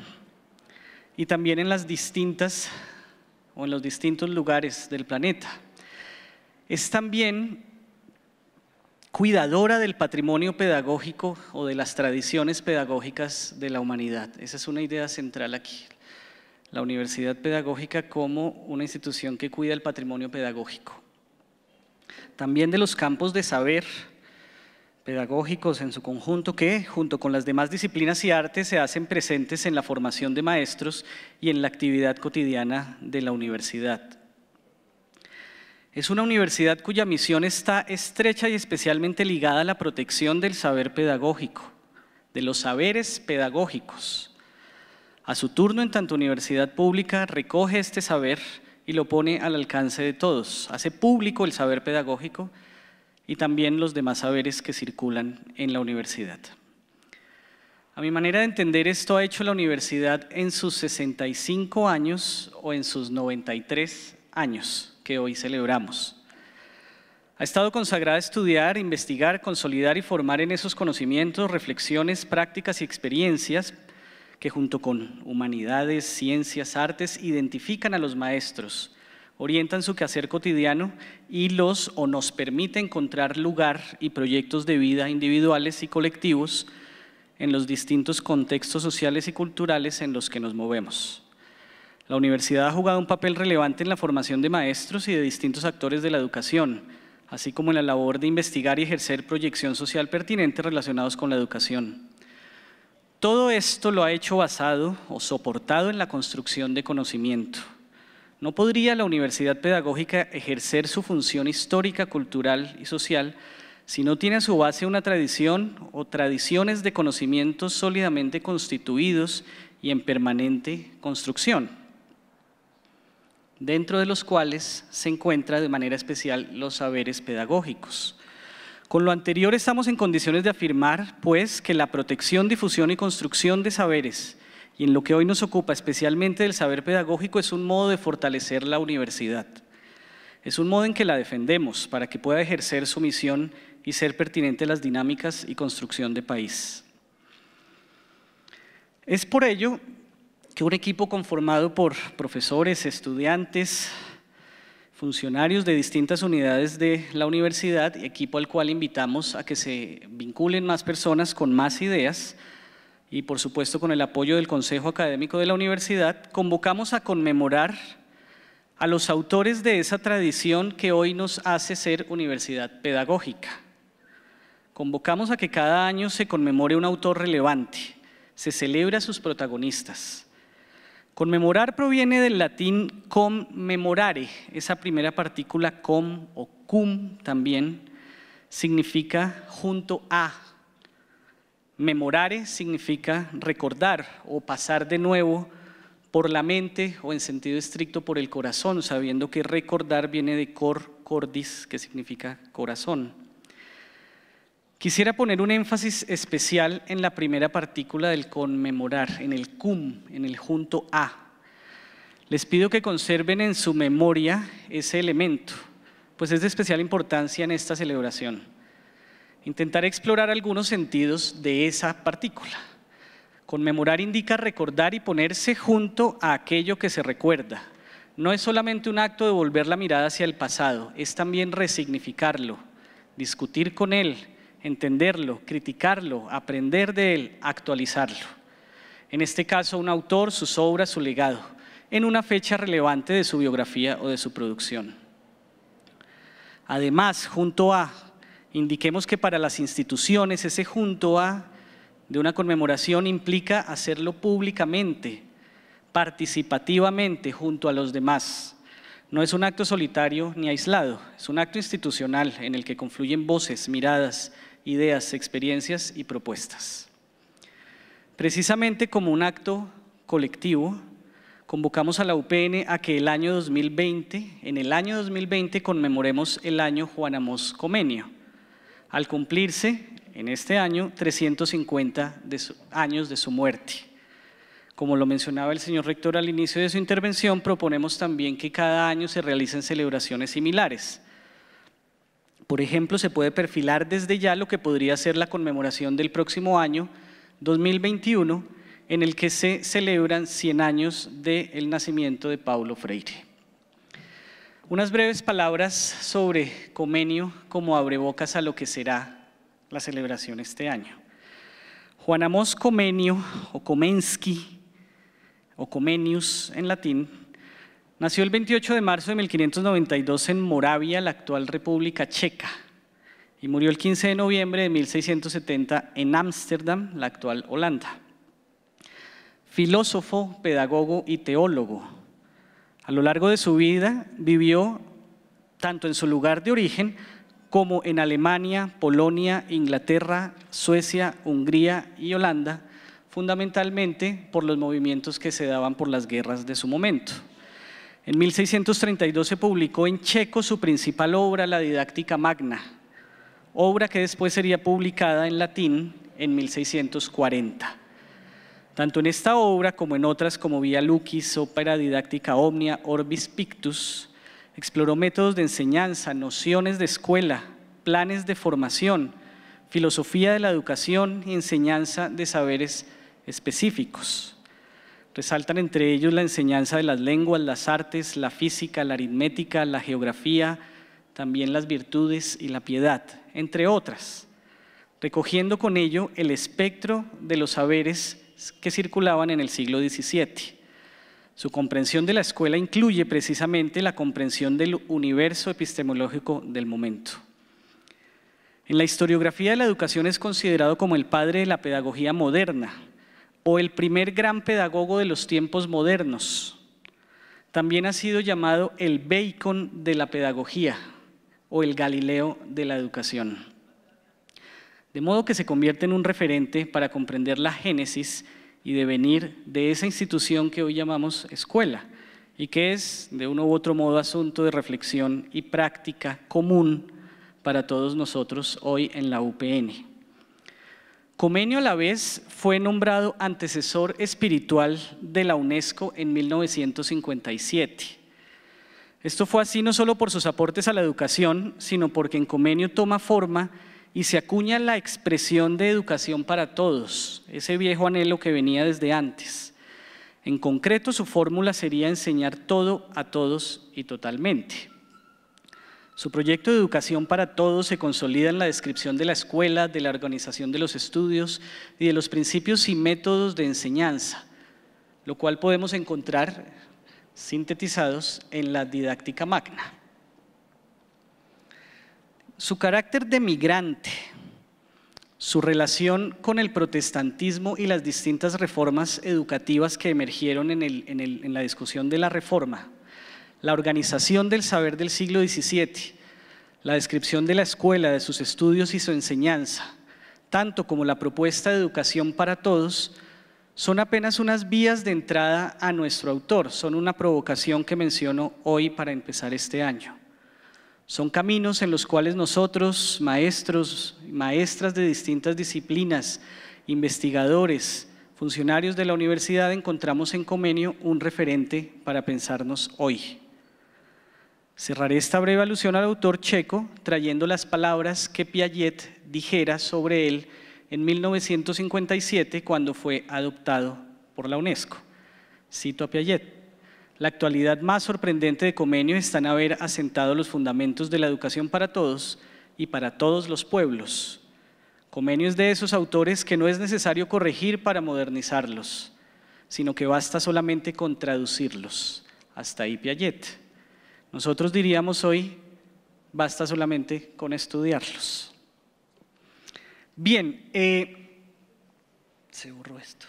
y también en las distintas o en los distintos lugares del planeta. Es también cuidadora del patrimonio pedagógico o de las tradiciones pedagógicas de la humanidad. Esa es una idea central aquí. La universidad pedagógica como una institución que cuida el patrimonio pedagógico. También de los campos de saber, pedagógicos en su conjunto que, junto con las demás disciplinas y artes, se hacen presentes en la formación de maestros y en la actividad cotidiana de la universidad. Es una universidad cuya misión está estrecha y especialmente ligada a la protección del saber pedagógico, de los saberes pedagógicos. A su turno, en tanto universidad pública, recoge este saber y lo pone al alcance de todos, hace público el saber pedagógico y también los demás saberes que circulan en la universidad. A mi manera de entender esto ha hecho la universidad en sus 65 años o en sus 93 años que hoy celebramos. Ha estado consagrada a estudiar, investigar, consolidar y formar en esos conocimientos, reflexiones, prácticas y experiencias que junto con humanidades, ciencias, artes, identifican a los maestros orientan su quehacer cotidiano y los o nos permite encontrar lugar y proyectos de vida individuales y colectivos en los distintos contextos sociales y culturales en los que nos movemos. La universidad ha jugado un papel relevante en la formación de maestros y de distintos actores de la educación, así como en la labor de investigar y ejercer proyección social pertinente relacionados con la educación. Todo esto lo ha hecho basado o soportado en la construcción de conocimiento, ¿No podría la Universidad Pedagógica ejercer su función histórica, cultural y social si no tiene a su base una tradición o tradiciones de conocimientos sólidamente constituidos y en permanente construcción? Dentro de los cuales se encuentra de manera especial los saberes pedagógicos. Con lo anterior estamos en condiciones de afirmar, pues, que la protección, difusión y construcción de saberes y en lo que hoy nos ocupa, especialmente del saber pedagógico, es un modo de fortalecer la universidad. Es un modo en que la defendemos para que pueda ejercer su misión y ser pertinente a las dinámicas y construcción de país. Es por ello que un equipo conformado por profesores, estudiantes, funcionarios de distintas unidades de la universidad, equipo al cual invitamos a que se vinculen más personas con más ideas, y por supuesto con el apoyo del Consejo Académico de la Universidad, convocamos a conmemorar a los autores de esa tradición que hoy nos hace ser universidad pedagógica. Convocamos a que cada año se conmemore un autor relevante, se celebra a sus protagonistas. Conmemorar proviene del latín commemorare, esa primera partícula com o cum también, significa junto a, Memorare significa recordar o pasar de nuevo por la mente o en sentido estricto por el corazón, sabiendo que recordar viene de cor cordis, que significa corazón. Quisiera poner un énfasis especial en la primera partícula del conmemorar, en el cum, en el junto a. Les pido que conserven en su memoria ese elemento, pues es de especial importancia en esta celebración. Intentar explorar algunos sentidos de esa partícula. Conmemorar indica recordar y ponerse junto a aquello que se recuerda. No es solamente un acto de volver la mirada hacia el pasado, es también resignificarlo, discutir con él, entenderlo, criticarlo, aprender de él, actualizarlo. En este caso, un autor, sus obras, su legado, en una fecha relevante de su biografía o de su producción. Además, junto a indiquemos que para las instituciones ese junto a de una conmemoración implica hacerlo públicamente, participativamente junto a los demás. No es un acto solitario ni aislado, es un acto institucional en el que confluyen voces, miradas, ideas, experiencias y propuestas. Precisamente como un acto colectivo, convocamos a la UPN a que el año 2020, en el año 2020 conmemoremos el año Juan Amos Comenio al cumplirse en este año 350 años de su muerte. Como lo mencionaba el señor rector al inicio de su intervención, proponemos también que cada año se realicen celebraciones similares. Por ejemplo, se puede perfilar desde ya lo que podría ser la conmemoración del próximo año 2021, en el que se celebran 100 años del nacimiento de Paulo Freire. Unas breves palabras sobre Comenio como abrebocas a lo que será la celebración este año. Juan Amos Comenio, o Comensky, o Comenius en latín, nació el 28 de marzo de 1592 en Moravia, la actual República Checa, y murió el 15 de noviembre de 1670 en Ámsterdam, la actual Holanda. Filósofo, pedagogo y teólogo a lo largo de su vida vivió tanto en su lugar de origen como en Alemania, Polonia, Inglaterra, Suecia, Hungría y Holanda, fundamentalmente por los movimientos que se daban por las guerras de su momento. En 1632 se publicó en checo su principal obra, la Didáctica Magna, obra que después sería publicada en latín en 1640 tanto en esta obra como en otras como Via Lucis, Ópera Didáctica Omnia, Orbis Pictus, exploró métodos de enseñanza, nociones de escuela, planes de formación, filosofía de la educación y enseñanza de saberes específicos. Resaltan entre ellos la enseñanza de las lenguas, las artes, la física, la aritmética, la geografía, también las virtudes y la piedad, entre otras, recogiendo con ello el espectro de los saberes que circulaban en el siglo XVII. Su comprensión de la escuela incluye precisamente la comprensión del universo epistemológico del momento. En la historiografía de la educación es considerado como el padre de la pedagogía moderna o el primer gran pedagogo de los tiempos modernos. También ha sido llamado el Bacon de la pedagogía o el Galileo de la educación de modo que se convierte en un referente para comprender la génesis y devenir de esa institución que hoy llamamos escuela y que es, de uno u otro modo, asunto de reflexión y práctica común para todos nosotros hoy en la UPN. Comenio a la vez fue nombrado antecesor espiritual de la UNESCO en 1957. Esto fue así no solo por sus aportes a la educación, sino porque en Comenio toma forma y se acuña la expresión de educación para todos, ese viejo anhelo que venía desde antes. En concreto, su fórmula sería enseñar todo a todos y totalmente. Su proyecto de educación para todos se consolida en la descripción de la escuela, de la organización de los estudios y de los principios y métodos de enseñanza, lo cual podemos encontrar sintetizados en la didáctica magna. Su carácter de migrante, su relación con el protestantismo y las distintas reformas educativas que emergieron en, la discusión de la reforma, la organización del saber del siglo XVII, la descripción de la escuela, de sus estudios y su enseñanza, tanto como la propuesta de educación para todos, son apenas unas vías de entrada a nuestro autor, son una provocación que menciono hoy para empezar este año. Son caminos en los cuales nosotros, maestros, y maestras de distintas disciplinas, investigadores, funcionarios de la universidad, encontramos en Comenio un referente para pensarnos hoy. Cerraré esta breve alusión al autor checo trayendo las palabras que Piaget dijera sobre él en 1957 cuando fue adoptado por la UNESCO. Cito a Piaget. La actualidad más sorprendente de Comenio está en haber asentado los fundamentos de la educación para todos y para todos los pueblos. Comenio es de esos autores que no es necesario corregir para modernizarlos, sino que basta solamente con traducirlos. Hasta ahí Piaget. Nosotros diríamos hoy, basta solamente con estudiarlos. Bien, eh, se borró esto.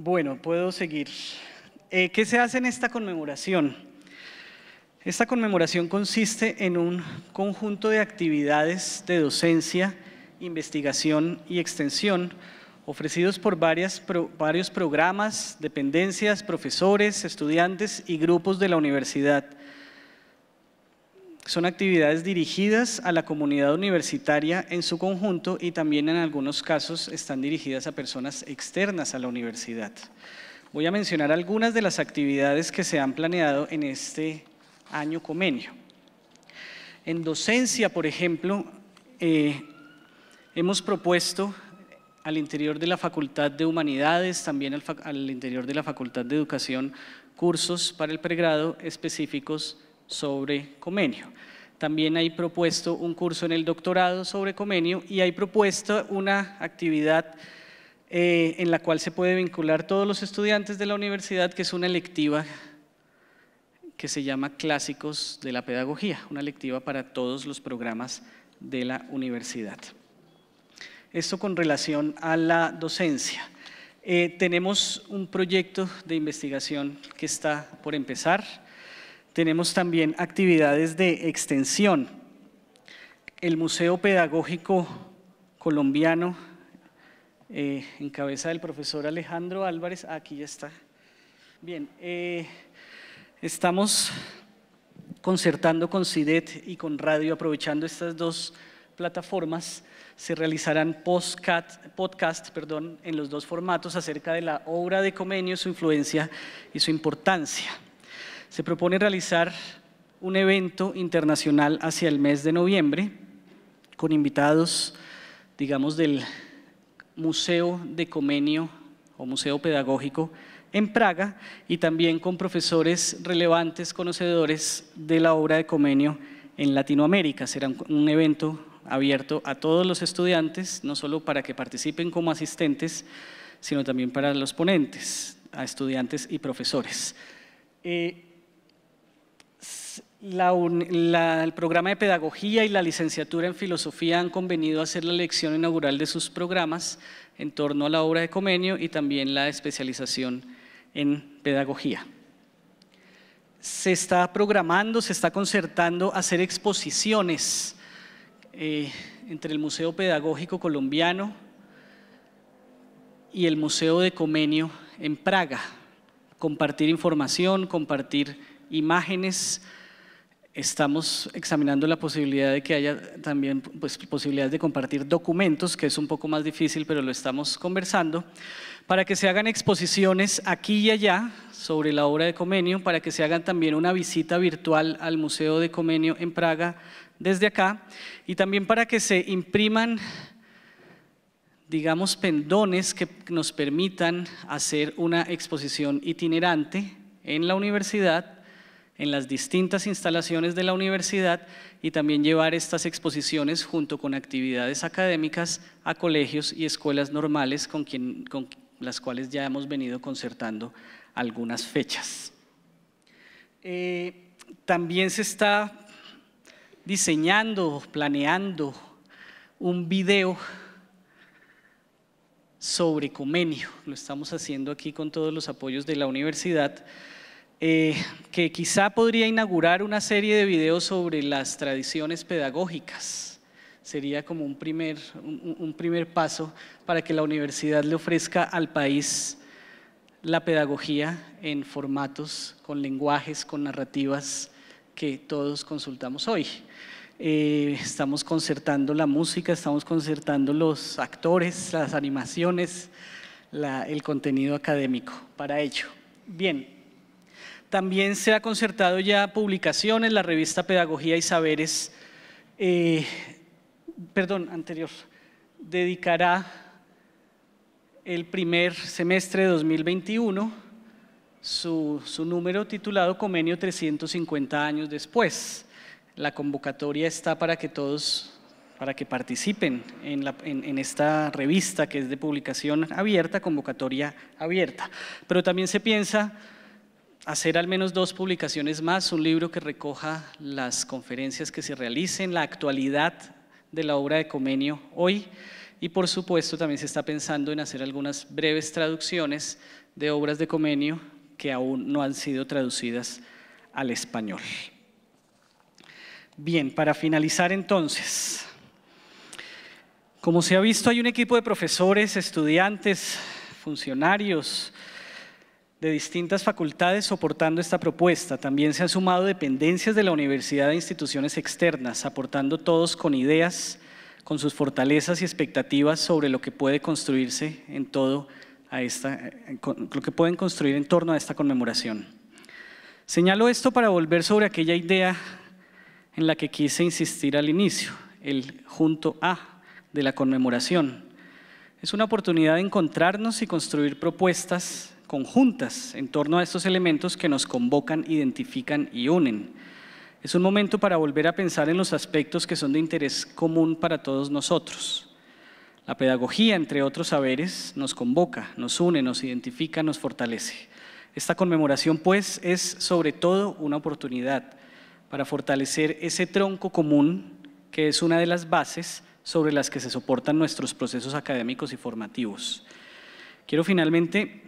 Bueno, puedo seguir. Eh, ¿Qué se hace en esta conmemoración? Esta conmemoración consiste en un conjunto de actividades de docencia, investigación y extensión ofrecidos por varias, varios programas, dependencias, profesores, estudiantes y grupos de la universidad son actividades dirigidas a la comunidad universitaria en su conjunto y también en algunos casos están dirigidas a personas externas a la universidad. Voy a mencionar algunas de las actividades que se han planeado en este año convenio. En docencia, por ejemplo, eh, hemos propuesto al interior de la Facultad de Humanidades, también al, al interior de la Facultad de Educación, cursos para el pregrado específicos sobre Comenio. También hay propuesto un curso en el doctorado sobre Comenio y hay propuesto una actividad eh, en la cual se puede vincular todos los estudiantes de la universidad, que es una lectiva que se llama Clásicos de la Pedagogía, una lectiva para todos los programas de la universidad. Esto con relación a la docencia. Eh, tenemos un proyecto de investigación que está por empezar. Tenemos también actividades de extensión. El Museo Pedagógico Colombiano, eh, en cabeza del profesor Alejandro Álvarez, aquí ya está. Bien, eh, estamos concertando con CIDET y con Radio, aprovechando estas dos plataformas, se realizarán podcasts podcast perdón, en los dos formatos acerca de la obra de Comenio, su influencia y su importancia se propone realizar un evento internacional hacia el mes de noviembre con invitados, digamos, del Museo de Comenio o Museo Pedagógico en Praga y también con profesores relevantes, conocedores de la obra de Comenio en Latinoamérica. Será un evento abierto a todos los estudiantes, no solo para que participen como asistentes, sino también para los ponentes, a estudiantes y profesores. Eh, el programa de pedagogía y la licenciatura en filosofía han convenido hacer la lección inaugural de sus programas en torno a la obra de Comenio y también la especialización en pedagogía. Se está programando, se está concertando hacer exposiciones eh, entre el Museo Pedagógico Colombiano y el Museo de Comenio en Praga. Compartir información, compartir imágenes, Estamos examinando la posibilidad de que haya también pues, posibilidades de compartir documentos, que es un poco más difícil, pero lo estamos conversando, para que se hagan exposiciones aquí y allá sobre la obra de Comenio, para que se hagan también una visita virtual al Museo de Comenio en Praga desde acá, y también para que se impriman digamos, pendones que nos permitan hacer una exposición itinerante en la universidad en las distintas instalaciones de la universidad y también llevar estas exposiciones junto con actividades académicas a colegios y escuelas normales con, las cuales ya hemos venido concertando algunas fechas. Eh, también se está diseñando, planeando un video sobre Comenio. Lo estamos haciendo aquí con todos los apoyos de la universidad eh, que quizá podría inaugurar una serie de videos sobre las tradiciones pedagógicas. Sería como un primer, paso para que la universidad le ofrezca al país la pedagogía en formatos, con lenguajes, con narrativas que todos consultamos hoy. Eh, estamos concertando la música, estamos concertando los actores, las animaciones, el contenido académico para ello. Bien, también se ha concertado ya publicaciones, la revista Pedagogía y Saberes, eh, perdón, anterior, dedicará el primer semestre de 2021 su, número titulado Comenio 350 años después. La convocatoria está para que todos para que participen en, esta revista que es de publicación abierta, convocatoria abierta. Pero también se piensa hacer al menos dos publicaciones más, un libro que recoja las conferencias que se realicen, la actualidad de la obra de Comenio hoy y por supuesto también se está pensando en hacer algunas breves traducciones de obras de Comenio que aún no han sido traducidas al español. Bien, para finalizar entonces, como se ha visto hay un equipo de profesores, estudiantes, funcionarios, de distintas facultades soportando esta propuesta. También se han sumado dependencias de la universidad e instituciones externas, aportando todos con ideas, con sus fortalezas y expectativas sobre lo que puede construirse en todo a eh, lo que pueden construir en torno a esta conmemoración. Señalo esto para volver sobre aquella idea en la que quise insistir al inicio, el junto a de la conmemoración. Es una oportunidad de encontrarnos y construir propuestas conjuntas en torno a estos elementos que nos convocan, identifican y unen. Es un momento para volver a pensar en los aspectos que son de interés común para todos nosotros. La pedagogía, entre otros saberes, nos convoca, nos une, nos identifica, nos fortalece. Esta conmemoración, pues, es sobre todo una oportunidad para fortalecer ese tronco común que es una de las bases sobre las que se soportan nuestros procesos académicos y formativos. Quiero finalmente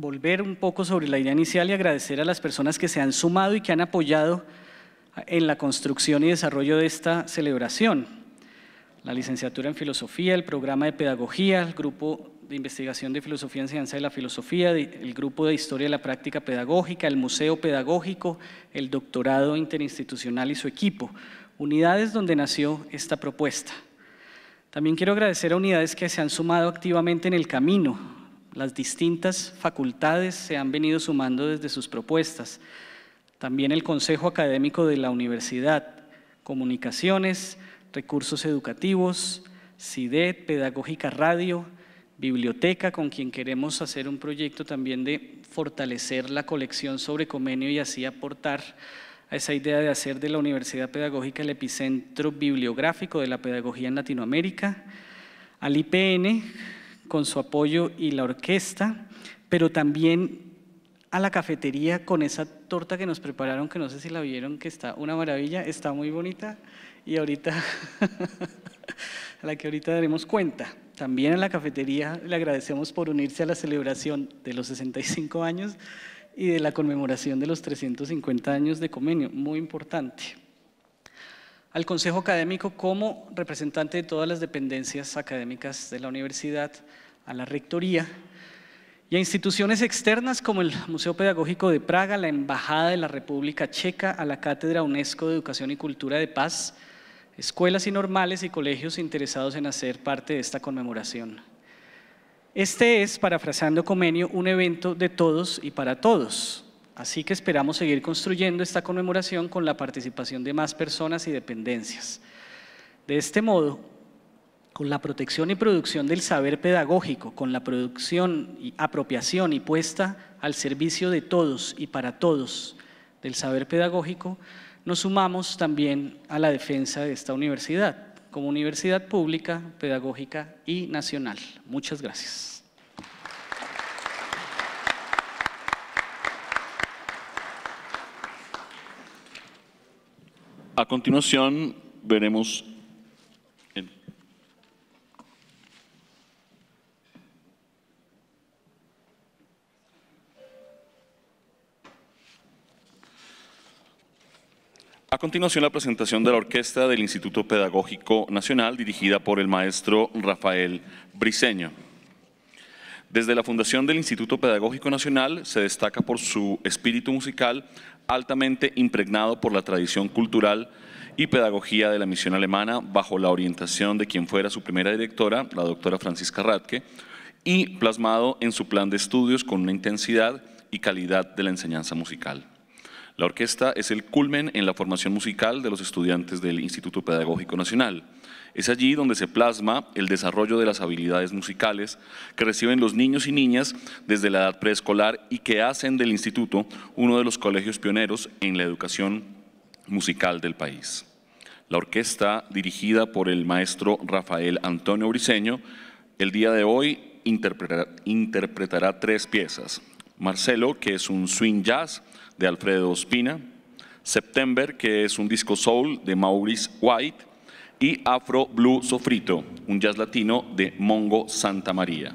volver un poco sobre la idea inicial y agradecer a las personas que se han sumado y que han apoyado en la construcción y desarrollo de esta celebración. La licenciatura en filosofía, el programa de pedagogía, el grupo de investigación de filosofía, enseñanza de la filosofía, el grupo de historia de la práctica pedagógica, el museo pedagógico, el doctorado interinstitucional y su equipo. Unidades donde nació esta propuesta. También quiero agradecer a unidades que se han sumado activamente en el camino, las distintas facultades se han venido sumando desde sus propuestas. También el Consejo Académico de la Universidad, Comunicaciones, Recursos Educativos, CIDET, Pedagógica Radio, Biblioteca, con quien queremos hacer un proyecto también de fortalecer la colección sobre Comenio y así aportar a esa idea de hacer de la Universidad Pedagógica el epicentro bibliográfico de la pedagogía en Latinoamérica, al IPN, con su apoyo y la orquesta, pero también a la cafetería con esa torta que nos prepararon, que no sé si la vieron, que está una maravilla, está muy bonita y ahorita, [LAUGHS] a la que ahorita daremos cuenta. También a la cafetería le agradecemos por unirse a la celebración de los 65 años y de la conmemoración de los 350 años de convenio, muy importante. Al Consejo Académico como representante de todas las dependencias académicas de la universidad, a la Rectoría y a instituciones externas como el Museo Pedagógico de Praga, la Embajada de la República Checa, a la Cátedra UNESCO de Educación y Cultura de Paz, escuelas y normales y colegios interesados en hacer parte de esta conmemoración. Este es, parafraseando Comenio, un evento de todos y para todos. Así que esperamos seguir construyendo esta conmemoración con la participación de más personas y dependencias. De este modo, con la protección y producción del saber pedagógico, con la producción, y apropiación y puesta al servicio de todos y para todos del saber pedagógico, nos sumamos también a la defensa de esta universidad, como universidad pública, pedagógica y nacional. Muchas gracias. A continuación veremos A continuación, la presentación de la orquesta del Instituto Pedagógico Nacional, dirigida por el maestro Rafael Briceño. Desde la fundación del Instituto Pedagógico Nacional se destaca por su espíritu musical altamente impregnado por la tradición cultural y pedagogía de la misión alemana bajo la orientación de quien fuera su primera directora, la doctora Francisca Radke, y plasmado en su plan de estudios con una intensidad y calidad de la enseñanza musical. La orquesta es el culmen en la formación musical de los estudiantes del Instituto Pedagógico Nacional. Es allí donde se plasma el desarrollo de las habilidades musicales que reciben los niños y niñas desde la edad preescolar y que hacen del instituto uno de los colegios pioneros en la educación musical del país. La orquesta, dirigida por el maestro Rafael Antonio Briceño, el día de hoy interpretará, interpretará tres piezas. Marcelo, que es un swing jazz, de Alfredo Ospina, September, que es un disco soul de Maurice White, y Afro Blue Sofrito, un jazz latino de Mongo Santa María.